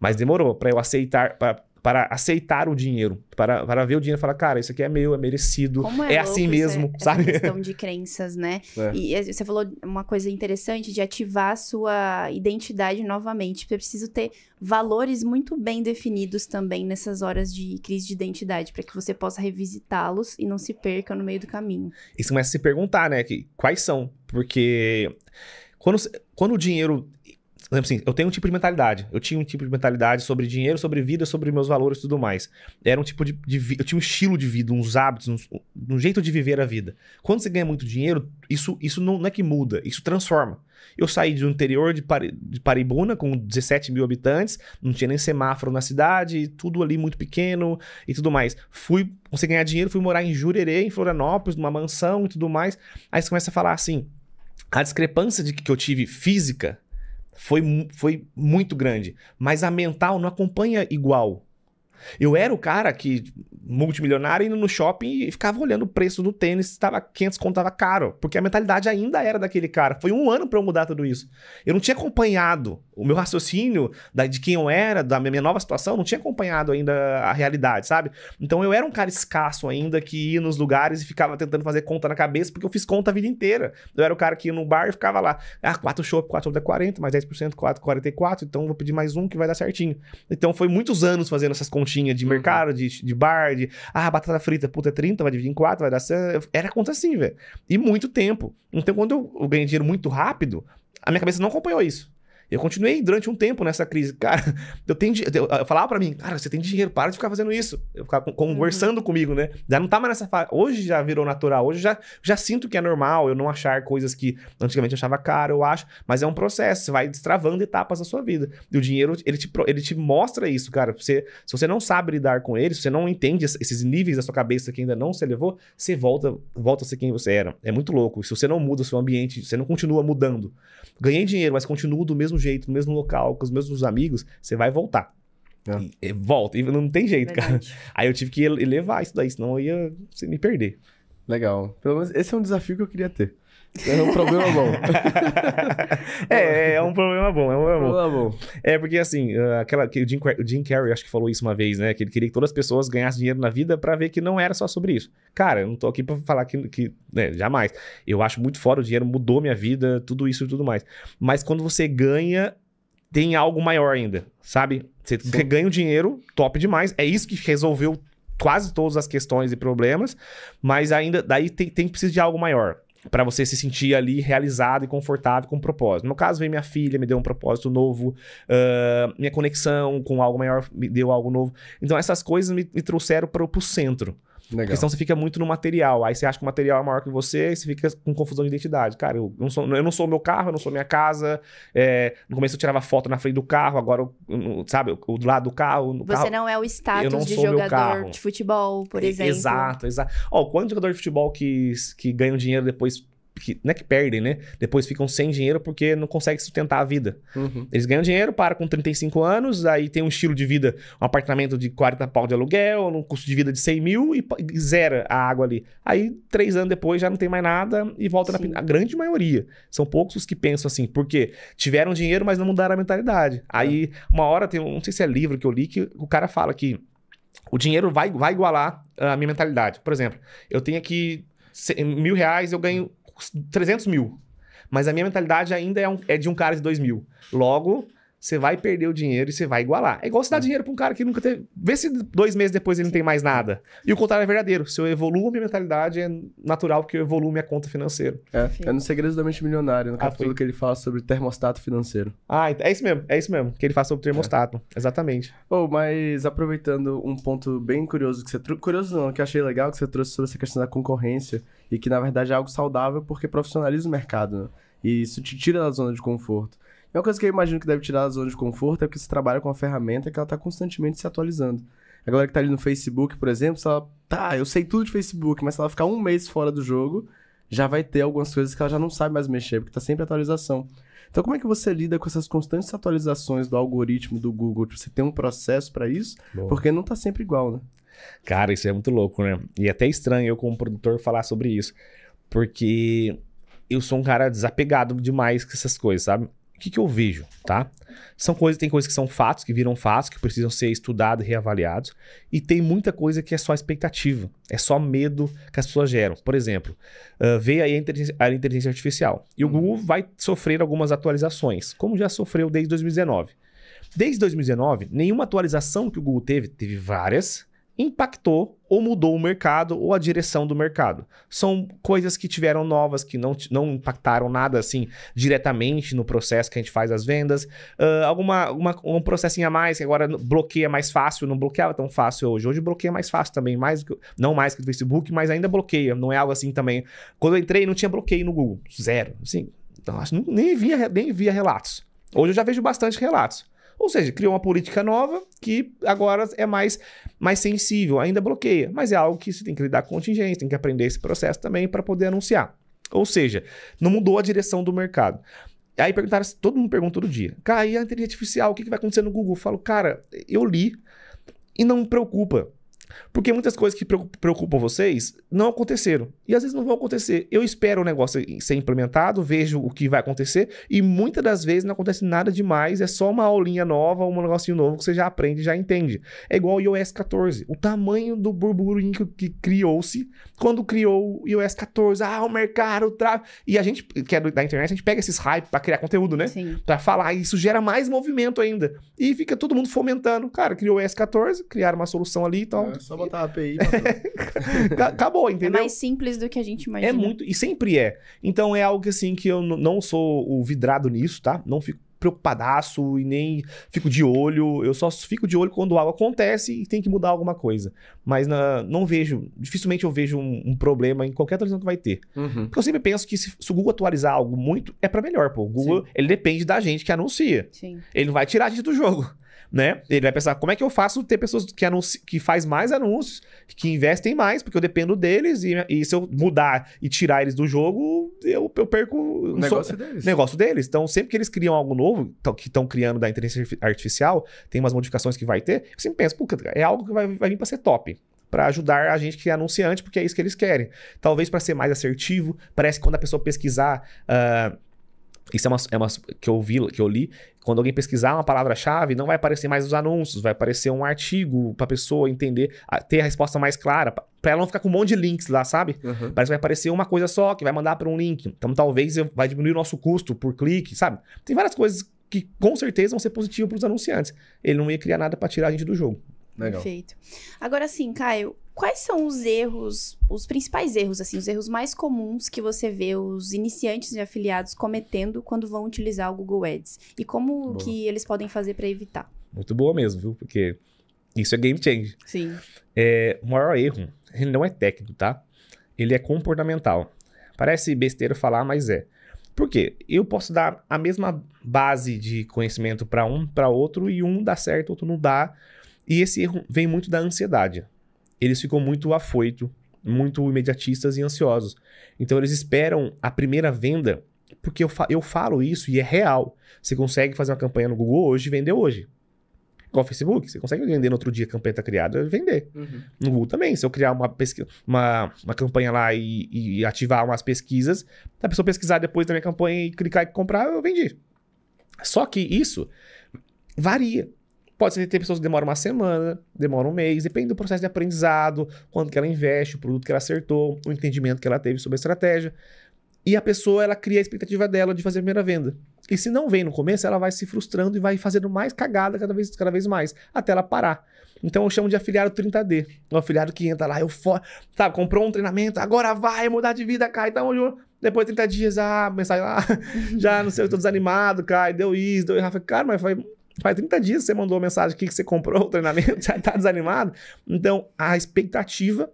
Mas demorou para eu aceitar, pra para aceitar o dinheiro, para, para ver o dinheiro e falar, cara, isso aqui é meu, é merecido, Como é, é assim é mesmo, essa, sabe? Essa questão de crenças, né? É. E você falou uma coisa interessante de ativar a sua identidade novamente. Você precisa ter valores muito bem definidos também nessas horas de crise de identidade, para que você possa revisitá-los e não se perca no meio do caminho. E você começa a se perguntar, né, que, quais são? Porque quando, quando o dinheiro Lembro assim, eu tenho um tipo de mentalidade. Eu tinha um tipo de mentalidade sobre dinheiro, sobre vida, sobre meus valores e tudo mais. Era um tipo de, de eu tinha um estilo de vida, uns hábitos, uns, um jeito de viver a vida. Quando você ganha muito dinheiro, isso, isso não, não é que muda, isso transforma. Eu saí do interior de, Pari, de Paribuna, com 17 mil habitantes, não tinha nem semáforo na cidade, tudo ali muito pequeno e tudo mais. Fui, você ganhar dinheiro, fui morar em Jurerê, em Florianópolis, numa mansão e tudo mais. Aí você começa a falar assim, a discrepância de que eu tive física foi, foi muito grande. Mas a mental não acompanha igual. Eu era o cara que multimilionário indo no shopping e ficava olhando o preço do tênis, estava 500 conto, estava caro, porque a mentalidade ainda era daquele cara. Foi um ano para eu mudar tudo isso. Eu não tinha acompanhado o meu raciocínio da, de quem eu era, da minha nova situação, não tinha acompanhado ainda a realidade, sabe? Então eu era um cara escasso ainda que ia nos lugares e ficava tentando fazer conta na cabeça, porque eu fiz conta a vida inteira. Eu era o cara que ia no bar e ficava lá, ah, 4 shows, 4 shows é 40, mais 10%, 4, 44, então vou pedir mais um que vai dar certinho. Então foi muitos anos fazendo essas continhas de uhum. mercado, de, de bar, de Ah, batata frita, puta, é 30, vai dividir em 4, vai dar 100. Era conta assim, velho. E muito tempo. Então, quando eu ganhei dinheiro muito rápido, a minha cabeça não acompanhou isso. Eu continuei durante um tempo nessa crise. Cara, eu tenho. Eu, eu falava para mim, cara, você tem dinheiro, para de ficar fazendo isso. Eu ficava conversando uhum. comigo, né? Já não tá mais nessa fase. Hoje já virou natural. Hoje já, já sinto que é normal eu não achar coisas que antigamente eu achava caro, eu acho. Mas é um processo. Você vai destravando etapas da sua vida. E o dinheiro, ele te, ele te mostra isso, cara. Você, se você não sabe lidar com ele, se você não entende esses níveis da sua cabeça que ainda não se elevou, você volta, volta a ser quem você era. É muito louco. Se você não muda o seu ambiente, você não continua mudando. Ganhei dinheiro, mas continuo do mesmo jeito, no mesmo local, com os mesmos amigos, você vai voltar. É. E, e volta, e não tem jeito, Verdade. cara. Aí eu tive que levar isso daí, senão eu ia assim, me perder. Legal. Pelo menos esse é um desafio que eu queria ter. É um problema bom. É, é, é um problema bom, é um problema, problema bom. bom. É porque assim, ah, aquela que o Jim, o Jim, Carrey acho que falou isso uma vez, né? Que ele queria que todas as pessoas ganhassem dinheiro na vida para ver que não era só sobre isso. Cara, eu não tô aqui para falar que, que né, jamais. Eu acho muito fora o dinheiro mudou minha vida, tudo isso e tudo mais. Mas quando você ganha, tem algo maior ainda, sabe? Você Sim. ganha o dinheiro, top demais. É isso que resolveu quase todas as questões e problemas, mas ainda daí tem, tem precisa de algo maior para você se sentir ali realizado e confortável com um propósito. No caso, veio minha filha, me deu um propósito novo, uh, minha conexão com algo maior me deu algo novo. Então, essas coisas me, me trouxeram para o centro. Legal. Porque senão você fica muito no material. Aí você acha que o material é maior que você e você fica com confusão de identidade. Cara, eu não sou, eu não sou meu carro, eu não sou minha casa. É, no começo eu tirava foto na frente do carro, agora, eu, sabe, o do lado do carro. você carro, não é o status de jogador de futebol, por exemplo. Exato, exato. Ó, oh, quanto jogador de futebol que, que dinheiro depois que, não é que perdem, né? Depois ficam sem dinheiro porque não conseguem sustentar a vida. Uhum. Eles ganham dinheiro, param com 35 anos, aí tem um estilo de vida, um apartamento de 40 pau de aluguel, um custo de vida de 100 mil e, e zera a água ali. Aí, três anos depois, já não tem mais nada e volta Sim. na A grande maioria. São poucos os que pensam assim, porque tiveram dinheiro, mas não mudaram a mentalidade. É. Aí, uma hora tem um, não sei se é livro que eu li, que o cara fala que o dinheiro vai, vai igualar a minha mentalidade. Por exemplo, eu tenho aqui mil reais, eu ganho 300 mil. Mas a minha mentalidade ainda é, um, é de um cara de 2 mil. Logo, você vai perder o dinheiro e você vai igualar. É igual você dar dinheiro para um cara que nunca teve. Vê se dois meses depois ele não tem mais nada. E o contrário é verdadeiro. Se eu evoluo minha mentalidade, é natural que eu evoluo minha conta financeira. É, é Enfim. é no Segredo da Mente Milionária, no né? capítulo é ah, que ele fala sobre termostato financeiro. Ah, é, é isso mesmo, é isso mesmo, que ele fala sobre termostato. É. Exatamente. Oh, mas aproveitando um ponto bem curioso que você trouxe. Curioso não, que eu achei legal que você trouxe sobre essa questão da concorrência e que na verdade é algo saudável porque profissionaliza o mercado, né? E isso te tira da zona de conforto. E é uma coisa que eu imagino que deve tirar da zona de conforto é porque você trabalha com uma ferramenta que ela tá constantemente se atualizando. A galera que tá ali no Facebook, por exemplo, se ela, tá, eu sei tudo de Facebook, mas se ela ficar um mês fora do jogo, já vai ter algumas coisas que ela já não sabe mais mexer, porque tá sempre atualização. Então, como é que você lida com essas constantes atualizações do algoritmo do Google? Tipo, você tem um processo para isso? Porque não tá sempre igual, né? Cara, isso é muito louco, né? E é até estranho eu, como produtor, falar sobre isso. Porque eu sou um cara desapegado demais com essas coisas, sabe? que, que eu vejo, tá? São coisas, tem coisas que são fatos, que viram fatos, que precisam ser estudados e reavaliados, e tem muita coisa que é só expectativa, é só medo que as pessoas geram. Por exemplo, uh, veio aí a inteligência, a inteligência artificial, e o hum. Google vai sofrer algumas atualizações, como já sofreu desde 2019. Desde 2019, nenhuma atualização que o Google teve, teve várias, impactou ou mudou o mercado ou a direção do mercado. São coisas que tiveram novas, que não, não impactaram nada assim diretamente no processo que a gente faz as vendas. Uh, alguma, um processinho a mais que agora bloqueia mais fácil, não bloqueava tão fácil hoje. Hoje bloqueia mais fácil também, mais que, não mais que o Facebook, mas ainda bloqueia. Não é algo assim também. Quando eu entrei, não tinha bloqueio no Google. Zero. Assim, não, nem, via, nem via relatos. Hoje eu já vejo bastante relatos. Ou seja, criou uma política nova que agora é mais, mais sensível, ainda bloqueia, mas é algo que você tem que lidar com contingência, tem que aprender esse processo também para poder anunciar. Ou seja, não mudou a direção do mercado. Aí perguntaram, todo mundo pergunta todo dia, cara, e a inteligência artificial, o que, que vai acontecer no Google? Eu falo, cara, eu li e não me preocupa. Porque muitas coisas que preocupam vocês não aconteceram. E às vezes não vão acontecer. Eu espero o negócio ser implementado, vejo o que vai acontecer, e muitas das vezes não acontece nada demais, é só uma aulinha nova, um negocinho novo que você já aprende, já entende. É igual o iOS 14. O tamanho do burburinho que, criou-se quando criou o iOS 14. Ah, o mercado, o tráfego. E a gente, que é da internet, a gente pega esses hype para criar conteúdo, né? Sim. Pra falar, e isso gera mais movimento ainda. E fica todo mundo fomentando. Cara, criou o iOS 14, criaram uma solução ali e então, tal. É. Só botar API. Acabou, é entendeu? É mais simples do que a gente é imagina. É muito, e sempre é. Então é algo que assim que eu não sou o vidrado nisso, tá? Não fico preocupadaço e nem fico de olho. Eu só fico de olho quando algo acontece e tem que mudar alguma coisa. Mas na, não vejo, dificilmente eu vejo um, um, problema em qualquer atualização que vai ter. Uhum. Porque eu sempre penso que se, se, o Google atualizar algo muito, é para melhor, pô. O Google, Sim. ele depende da gente que anuncia. Sim. Ele não vai tirar a gente do jogo né? Ele vai pensar, como é que eu faço ter pessoas que, anunci... que faz mais anúncios, que investem mais, porque eu dependo deles e, e se eu mudar e tirar eles do jogo, eu, eu perco... O negócio so... deles. Negócio deles. Então, sempre que eles criam algo novo, que estão criando da inteligência artificial, tem umas modificações que vai ter, eu sempre penso, é algo que vai, vai vir para ser top para ajudar a gente que é anunciante, porque é isso que eles querem. Talvez para ser mais assertivo, parece que quando a pessoa pesquisar. Uh isso é uma, é uma que eu vi, que eu li. Quando alguém pesquisar uma palavra-chave, não vai aparecer mais os anúncios, vai aparecer um artigo para a pessoa entender, ter a resposta mais clara, para ela não ficar com um monte de links lá, sabe? Uhum. Parece que vai aparecer uma coisa só, que vai mandar para um link. Então talvez vai diminuir o nosso custo por clique, sabe? Tem várias coisas que com certeza vão ser positivas para os anunciantes. Ele não ia criar nada para tirar a gente do jogo. Legal. Perfeito. Agora sim, Caio, quais são os erros, os principais erros, assim, os erros mais comuns que você vê os iniciantes e afiliados cometendo quando vão utilizar o Google Ads? E como boa. que eles podem fazer para evitar? Muito boa mesmo, viu? Porque isso é game change. Sim. É, o maior erro, ele não é técnico, tá? Ele é comportamental. Parece besteira falar, mas é. Por quê? Eu posso dar a mesma base de conhecimento para um, para outro, e um dá certo, outro não dá. E esse erro vem muito da ansiedade. Eles ficam muito afoito, muito imediatistas e ansiosos. Então eles esperam a primeira venda, porque eu, fa eu falo isso e é real. Você consegue fazer uma campanha no Google hoje e vender hoje. Igual o Facebook, você consegue vender no outro dia a campanha está criada vender. Uhum. No Google também. Se eu criar uma, uma, uma campanha lá e, e, ativar umas pesquisas, a pessoa pesquisar depois da minha campanha e clicar e comprar, eu vendi. Só que isso varia. Pode ser que tem pessoas que demoram uma semana, demoram um mês, depende do processo de aprendizado, quanto que ela investe, o produto que ela acertou, o entendimento que ela teve sobre a estratégia. E a pessoa, ela cria a expectativa dela de fazer a primeira venda. E se não vem no começo, ela vai se frustrando e vai fazendo mais cagada cada vez, cada vez mais, até ela parar. Então eu chamo de afiliado 30D. Um afiliado que entra lá, eu for, sabe, tá, comprou um treinamento, agora vai mudar de vida, cai, tá onde? Depois de 30 dias, ah, mensagem lá, já não sei, eu tô desanimado, cai, deu isso, deu errado. Cara, mas foi Faz 30 dias que você mandou uma mensagem aqui que você comprou o treinamento, já está desanimado. Então, a expectativa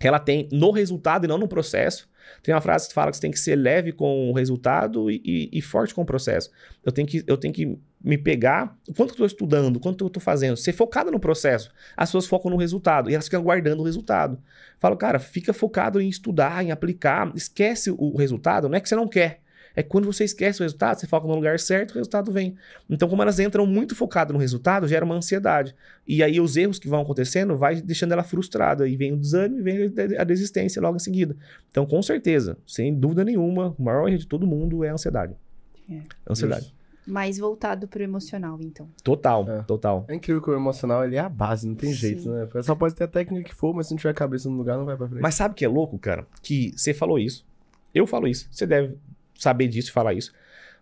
ela tem no resultado e não no processo. Tem uma frase que fala que você tem que ser leve com o resultado e, e, e forte com o processo. Eu tenho que, eu tenho que me pegar, quanto eu estou estudando, quanto eu estou fazendo, ser focado no processo. As pessoas focam no resultado e elas ficam guardando o resultado. Falo, cara, fica focado em estudar, em aplicar, esquece o resultado, não é que você não quer. É quando você esquece o resultado, você foca no lugar certo, o resultado vem. Então, como elas entram muito focadas no resultado, gera uma ansiedade. E aí os erros que vão acontecendo vai deixando ela frustrada. E vem o desânimo e vem a desistência logo em seguida. Então, com certeza, sem dúvida nenhuma, o maior erro de todo mundo é a ansiedade. É. Ansiedade. Isso. Mais voltado pro emocional, então. Total, é. total. É incrível que o emocional ele é a base, não tem Sim. jeito, né? Só pode ter a técnica que for, mas se não tiver a cabeça no lugar, não vai pra frente. Mas sabe o que é louco, cara? Que você falou isso. Eu falo isso. Você deve saber disso e falar isso.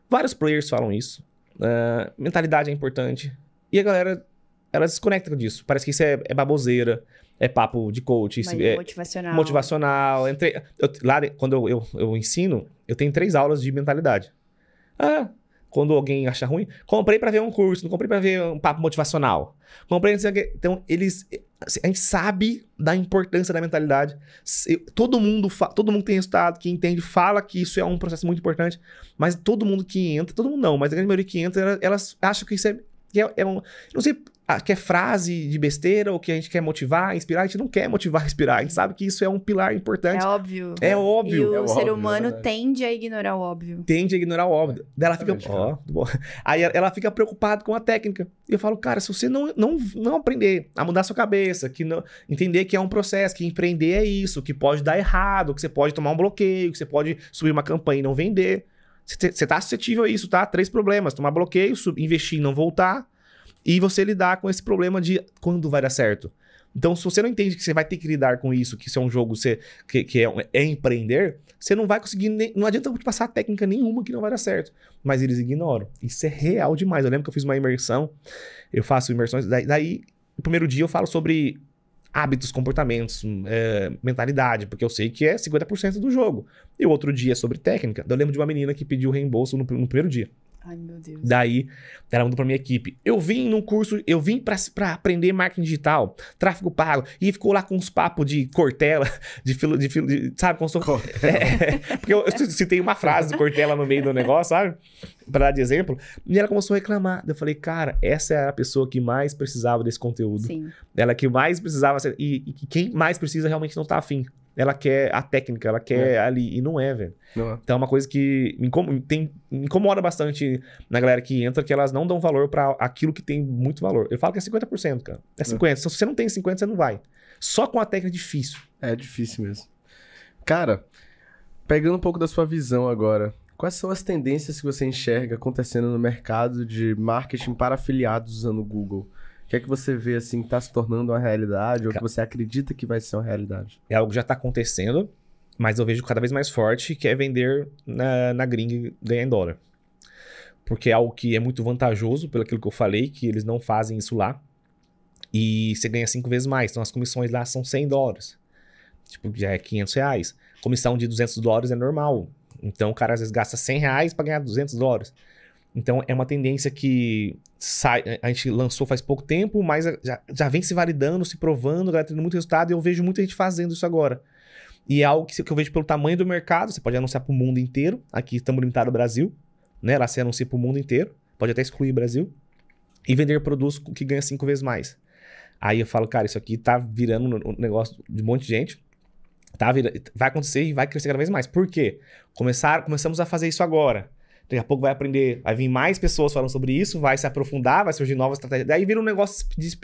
Vários players falam isso. Uh, mentalidade é importante. E a galera, ela desconecta disso. Parece que isso é, é baboseira, é papo de coach. É, é motivacional. Motivacional. entre eu, lá, quando eu, eu, eu ensino, eu tenho três aulas de mentalidade. Ah, quando alguém acha ruim, comprei para ver um curso, não comprei para ver um papo motivacional. Comprei, não sei o Então, eles. Assim, a gente sabe da importância da mentalidade. Todo mundo, todo mundo tem resultado, que entende, fala que isso é um processo muito importante, mas todo mundo que entra, todo mundo não, mas a grande maioria que entra, elas acham que isso é que é, é um. Não sei ah, que é frase de besteira ou que a gente quer motivar, inspirar. A gente não quer motivar, inspirar. A gente sabe que isso é um pilar importante. É óbvio. É óbvio. E o é óbvio, ser humano tende a ignorar o óbvio. Tende a ignorar o óbvio. Daí ela fica, ó, oh, aí ela fica preocupada com a técnica. E eu falo, cara, se você não, não, não aprender a mudar sua cabeça, que não, entender que é um processo, que empreender é isso, que pode dar errado, que você pode tomar um bloqueio, que você pode subir uma campanha e não vender você está suscetível a isso, tá? Três problemas: tomar bloqueio, investir e não voltar, e você lidar com esse problema de quando vai dar certo. Então, se você não entende que você vai ter que lidar com isso, que isso é um jogo você, que, que é, é, empreender, você não vai conseguir. Nem, não adianta te passar técnica nenhuma que não vai dar certo. Mas eles ignoram. Isso é real demais. Eu lembro que eu fiz uma imersão, eu faço imersões, daí, daí no primeiro dia eu falo sobre hábitos, comportamentos, hum, é, mentalidade, porque eu sei que é 50% do jogo. E o outro dia é sobre técnica. Eu lembro de uma menina que pediu reembolso no, no primeiro dia. Ai, meu Deus. Daí, ela mandou pra minha equipe. Eu vim num curso, eu vim pra, aprender marketing digital, tráfego pago, e ficou lá com uns papos de cortela, de filo, de, filo, de sabe, como sou... é, Porque eu, eu citei uma frase de cortela no meio do negócio, sabe? Pra dar de exemplo. E ela começou a reclamar. Eu falei, cara, essa é a pessoa que mais precisava desse conteúdo. Sim. Ela que mais precisava, e, e quem mais precisa realmente não tá afim ela quer a técnica, ela quer é. ali. E não é, velho. Não é. Então é uma coisa que me incomoda, tem, me incomoda bastante na galera que entra, que elas não dão valor para aquilo que tem muito valor. Eu falo que é 50%, cara. É 50%. É. Se você não tem 50%, você não vai. Só com a técnica é difícil. É difícil mesmo. Cara, pegando um pouco da sua visão agora, quais são as tendências que você enxerga acontecendo no mercado de marketing para afiliados usando o Google? O que é que você vê assim que está se tornando uma realidade ou que você acredita que vai ser uma realidade? É algo que já está acontecendo, mas eu vejo cada vez mais forte que é vender na, na gringa ganhar em dólar. Porque é algo que é muito vantajoso, pelo aquilo que eu falei, que eles não fazem isso lá. E você ganha cinco vezes mais. Então as comissões lá são 100 dólares. Tipo, já é 500 reais. Comissão de 200 dólares é normal. Então o cara às vezes gasta 100 reais para ganhar 200 dólares. Então é uma tendência que sai, eh, a gente lançou faz pouco tempo, mas é, já, já vem se validando, se provando, galera tendo muito resultado, e eu vejo muita gente fazendo isso agora. E é algo que, que eu vejo pelo tamanho do mercado, você pode anunciar para o mundo inteiro, aqui estamos limitados ao Brasil, né? Lá você anuncia para o mundo inteiro, pode até excluir o Brasil, e vender produtos que ganha cinco vezes mais. Aí eu falo, cara, isso aqui tá virando um negócio de um monte de gente, tá virando, vai acontecer e vai crescer cada vez mais. Por quê? Começar, começamos a fazer isso agora. Daqui a pouco vai aprender, vai vir mais pessoas falando sobre isso, vai se aprofundar, vai surgir novas estratégias. Daí vira um negócio de,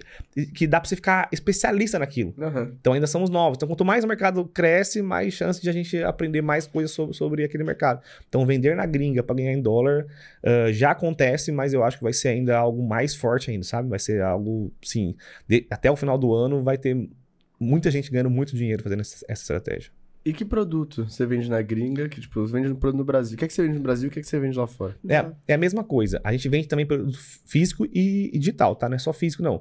que dá pra você ficar especialista naquilo. Uhum. Então ainda somos novos. Então quanto mais o mercado cresce, mais chance de a gente aprender mais coisas sobre, sobre aquele mercado. Então vender na gringa para ganhar em dólar uh, já acontece, mas eu acho que vai ser ainda algo mais forte ainda, sabe? Vai ser algo, sim, até o final do ano vai ter muita gente ganhando muito dinheiro fazendo essa, essa estratégia. E que produto você vende na gringa? Que, tipo, você vende no Brasil. O que, é que você vende no Brasil e o que, é que você vende lá fora? É, é a mesma coisa. A gente vende também produto físico e, e digital, tá? Não é só físico, não.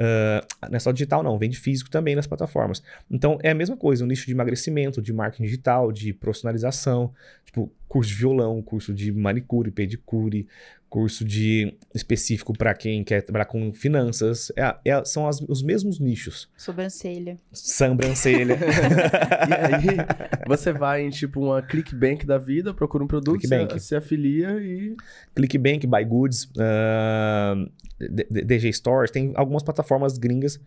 Uh, não é só digital, não, vende físico também nas plataformas. Então é a mesma coisa, um nicho de emagrecimento, de marketing digital, de profissionalização, tipo curso de violão, curso de manicure, pedicure, curso de específico para quem quer trabalhar com finanças. É, é, são as, os mesmos nichos. Sobrancelha. Sobrancelha. e aí, você vai em tipo uma ClickBank da vida, procura um produto, se, se, afilia e. ClickBank, Buy Goods, uh, ah, DG Stores, tem algumas plataformas gringas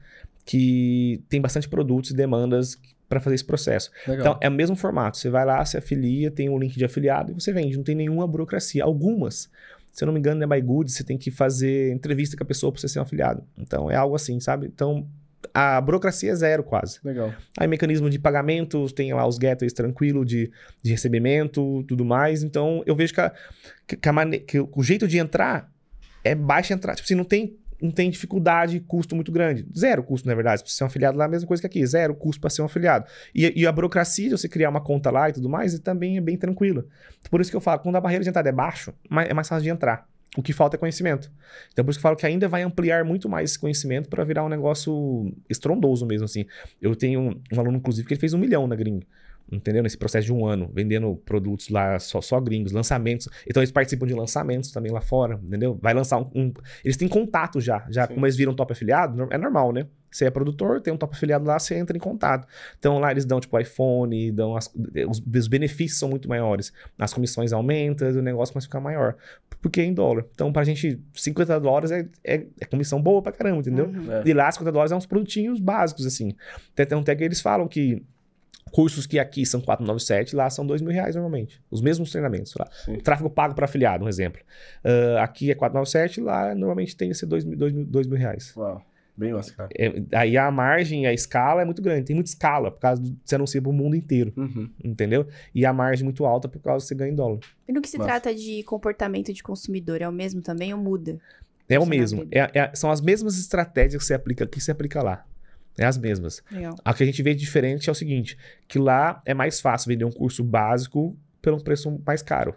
que tem bastante produtos e demandas para fazer esse processo. Legal. Então, é o mesmo formato. Você vai lá, se afilia, tem um link de afiliado e você vende. Não tem nenhuma burocracia. Algumas se eu não me engano, é My Good, você tem que fazer entrevista com a pessoa para você ser um afiliado. Então é algo assim, sabe? Então a burocracia é zero quase. Legal. Aí mecanismo de pagamento, tem lá os gateways tranquilo de, de recebimento, tudo mais. Então eu vejo que, a, que, a mane... que o jeito de entrar é baixa entrada. Tipo assim, não tem não tem dificuldade e custo muito grande. Zero custo, na verdade. Para ser um afiliado lá, a mesma coisa que aqui. Zero custo para ser um afiliado. E, e, a burocracia de você criar uma conta lá e tudo mais também é bem tranquila. Por isso que eu falo, quando a barreira de entrada é baixa, é mais fácil de entrar. O que falta é conhecimento. Então, por isso que eu falo que ainda vai ampliar muito mais esse conhecimento para virar um negócio estrondoso mesmo, assim. Eu tenho um, um aluno, inclusive, que ele fez um milhão na gringa entendeu? Nesse processo de um ano, vendendo produtos lá só, só gringos, lançamentos. Então eles participam de lançamentos também lá fora, entendeu? Vai lançar um. um eles têm contato já. já Sim. como eles viram top afiliado, é normal, né? Você é produtor, tem um top afiliado lá, você entra em contato. Então lá eles dão tipo iPhone, dão as, os, os, benefícios são muito maiores. As comissões aumentam, o negócio começa a ficar maior. Porque é em dólar. Então pra gente, 50 dólares é, é, é comissão boa pra caramba, entendeu? Uhum. E lá 50 dólares é uns produtinhos básicos, assim. Até um que eles falam que Cursos que aqui são 497, lá são 2 mil reais normalmente. Os mesmos treinamentos lá. Sim. Tráfego pago para afiliado, um exemplo. Uh, aqui é 497, lá normalmente tem esse 2 mil, 2 mil, 2 mil reais. Uau. Bem oscar. É, aí a margem, a escala é muito grande. Tem muita escala, por causa de você anunciar para o mundo inteiro. Uhum. Entendeu? E a margem muito alta por causa que você ganha em dólar. E no que se Nossa. trata de comportamento de consumidor, é o mesmo também ou muda? É o mesmo. É, é, são as mesmas estratégias que você aplica aqui que você aplica lá. É as mesmas. Legal. A que a gente vê diferente é o seguinte: que lá é mais fácil vender um curso básico pelo um preço mais caro.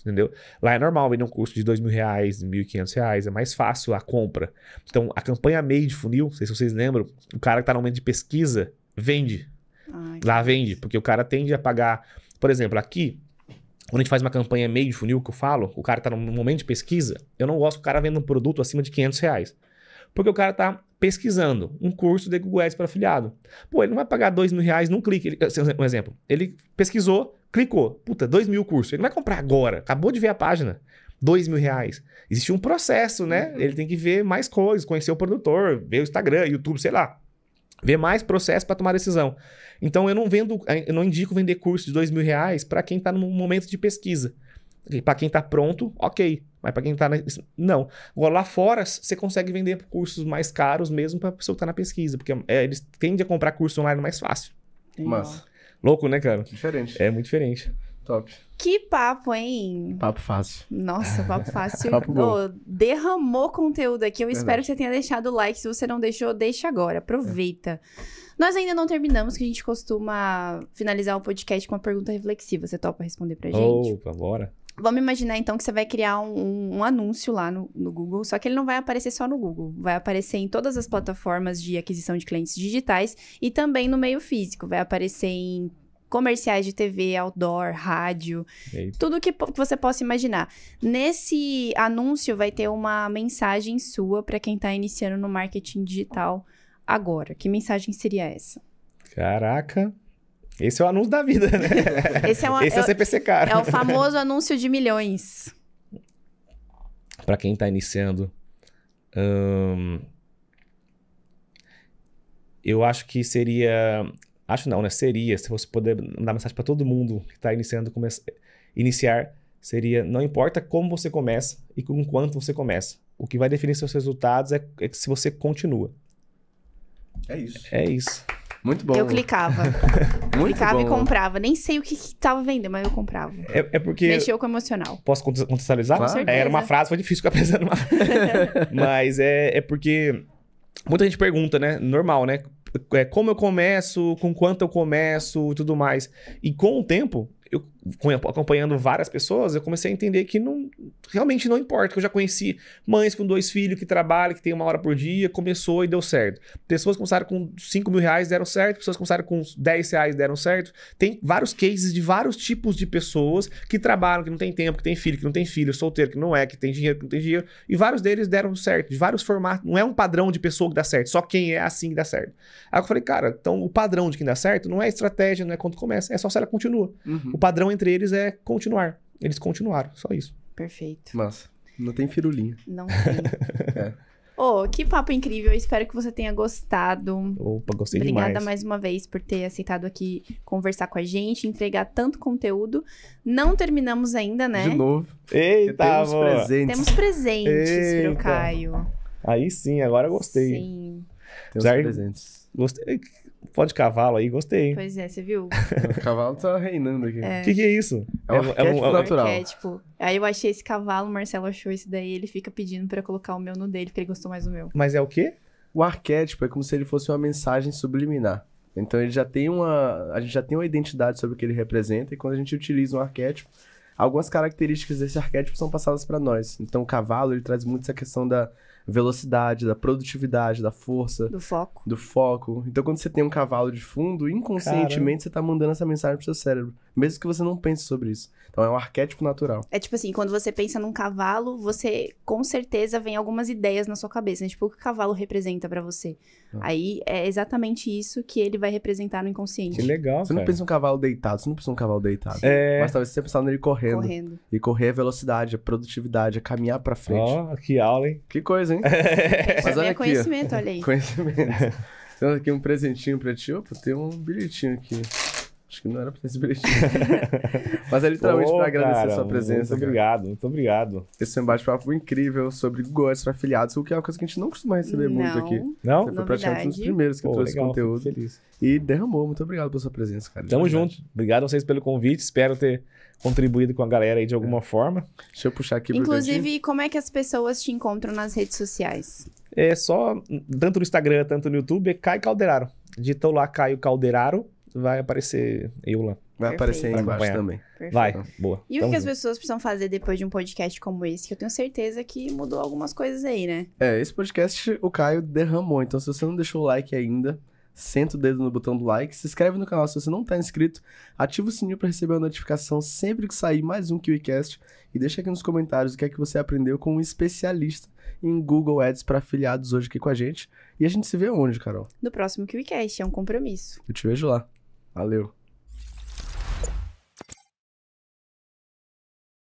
Entendeu? Lá é normal vender um curso de dois mil reais, mil e quinhentos reais, é mais fácil a compra. Então, a campanha meio de funil, não sei se vocês lembram, o cara que tá no momento de pesquisa vende. Ai, lá vende, porque o cara tende a pagar, por exemplo, aqui, quando a gente faz uma campanha meio de funil, que eu falo, o cara tá no momento de pesquisa, eu não gosto que o cara venda um produto acima de quinhentos reais. Porque o cara tá pesquisando um curso de Google Ads para afiliado. Pô, ele não vai pagar dois mil reais num clique. Ele, assim, um exemplo. Ele pesquisou, clicou. Puta, dois mil curso. Ele não vai comprar agora. Acabou de ver a página. Dois mil reais. Existe um processo, né? Uhum. Ele tem que ver mais coisas, conhecer o produtor, ver o Instagram, YouTube, sei lá. Ver mais processo para tomar decisão. Então eu não vendo, eh, eu não indico vender curso de dois mil reais para quem está num momento de pesquisa. Para quem está pronto, ok. Mas para quem está na. Não. Agora, lá fora, você consegue vender cursos mais caros mesmo para a pessoa que está na pesquisa, porque é, eles tendem a comprar curso online mais fácil. Mas. Louco, né, cara? Diferente. É muito diferente. Top. Que papo, hein? Papo fácil. Nossa, papo fácil. papo oh, derramou conteúdo aqui. Eu Verdade. espero que você tenha deixado o like. Se você não deixou, deixa agora. Aproveita. É. Nós ainda não terminamos, que a gente costuma finalizar o podcast com uma pergunta reflexiva. Você topa responder pra gente? Opa, bora. Vamos imaginar então que você vai criar um, um anúncio lá no, no, Google, só que ele não vai aparecer só no Google, vai aparecer em todas as plataformas de aquisição de clientes digitais e também no meio físico, vai aparecer em comerciais de TV, outdoor, rádio, Eita. tudo que, que você possa imaginar. Nesse anúncio vai ter uma mensagem sua para quem está iniciando no marketing digital agora. Que mensagem seria essa? Caraca, esse é o anúncio da vida, né? Esse é, uma, Esse é, é CPC caro. É o famoso anúncio de milhões. Para quem está iniciando, hum, eu acho que seria, acho não, né? Seria, se você puder mandar mensagem para todo mundo que está iniciando, começar, iniciar, seria, não importa como você começa e com quanto você começa. O que vai definir seus resultados é, é se você continua. É isso. É isso. Muito bom. Eu clicava. Muito clicava bom. e comprava. Nem sei o que, que tava vendendo, mas eu comprava. É, é porque. Mexeu com o emocional. Posso contextualizar? Claro. Com é, era uma frase, foi difícil ficar pensando. Uma... mas é, é porque. Muita gente pergunta, né? Normal, né? É, como eu começo, com quanto eu começo e tudo mais. E com o tempo, eu acompanhando várias pessoas, eu comecei a entender que não, realmente não importa, que eu já conheci mães com dois filhos que trabalham, que tem uma hora por dia, começou e deu certo. Pessoas começaram com 5 mil reais, deram certo, pessoas começaram com 10 reais, deram certo. Tem vários cases de vários tipos de pessoas que trabalham, que não tem tempo, que tem filho, que não tem filho, solteiro, que não é, que tem dinheiro, que não tem dinheiro, e vários deles deram certo, de vários formatos, não é um padrão de pessoa que dá certo, só quem é assim que dá certo. Aí eu falei, cara, então o padrão de quem dá certo não é estratégia, não é quando começa, é só se ela continua. Uhum. O padrão é entre eles é continuar. Eles continuaram, só isso. Perfeito. Massa. Não tem firulinha. Não tem. é. Oh, que papo incrível. Eu espero que você tenha gostado. Opa, gostei Obrigada demais. mais uma vez por ter aceitado aqui conversar com a gente, entregar tanto conteúdo. Não terminamos ainda, né? De novo. Eita, temos amor. presentes. Temos presentes Eita. pro Caio. Aí sim, agora gostei. Sim. Temos presentes. Gostei. Pó de cavalo aí, gostei. Pois é, você viu? o cavalo tá reinando aqui. O é. que, que é isso? É um, é um, é um natural. Arquétipo. Aí eu achei esse cavalo, o Marcelo achou esse daí, ele fica pedindo para colocar o meu no dele, porque ele gostou mais do meu. Mas é o quê? O arquétipo é como se ele fosse uma mensagem subliminar. Então ele já tem uma, a gente já tem uma identidade sobre o que ele representa e quando a gente utiliza um arquétipo, algumas características desse arquétipo são passadas para nós. Então o cavalo, ele traz muito essa questão da velocidade, da produtividade, da força. Do foco. Do foco. Então, quando você tem um cavalo de fundo, inconscientemente Cara. você tá mandando essa mensagem pro seu cérebro mesmo que você não pense sobre isso. Então é um arquétipo natural. É tipo assim, quando você pensa num cavalo, você com certeza vem algumas ideias na sua cabeça, né? tipo o que o cavalo representa para você. Ah. Aí é exatamente isso que ele vai representar no inconsciente. Que legal, Você cara. não pensa um cavalo deitado, você não pensa um cavalo deitado. É... Mas talvez você pensar nele correndo. Correndo. E correr é velocidade, é produtividade, é caminhar para frente. Ó, oh, que aula, hein? Que coisa, hein? É. é. Mas olha aqui, conhecimento, ó. olha aí. Conhecimento. Temos aqui um presentinho pra ti. Opa, tem um bilhetinho aqui. Acho que não era pra ter esse bilhetinho. Mas é literalmente Pô, pra agradecer cara, a sua presença. Muito obrigado, cara. muito obrigado. Esse embate um bate-papo incrível sobre gols para afiliados, o que é uma coisa que a gente não costuma receber não. muito aqui. Não? Você foi praticamente um dos primeiros que Pô, trouxe legal, conteúdo. Feliz. E derramou. Muito obrigado pela sua presença, cara. Tamo junto. Obrigado a vocês pelo convite. Espero ter contribuído com a galera aí de alguma é. forma. Deixa eu puxar aqui. Inclusive, como é que as pessoas te encontram nas redes sociais? É só, tanto no Instagram, tanto no YouTube, é Caio Calderaro. Digitou lá Caio Calderaro vai aparecer eu lá. Vai aparecer aí embaixo também. Perfeito. Vai, então. boa. E Tamo o que as pessoas precisam fazer depois de um podcast como esse? Que eu tenho certeza que mudou algumas coisas aí, né? É, esse podcast o Caio derramou. Então, se você não deixou o like ainda, senta o dedo no botão do like, se inscreve no canal se você não está inscrito, ativa o sininho para receber a notificação sempre que sair mais um KiwiCast e deixa aqui nos comentários o que é que você aprendeu com um especialista em Google Ads para afiliados hoje aqui com a gente. E a gente se vê onde, Carol? No próximo KiwiCast, é um compromisso. Eu te vejo lá. Valeu.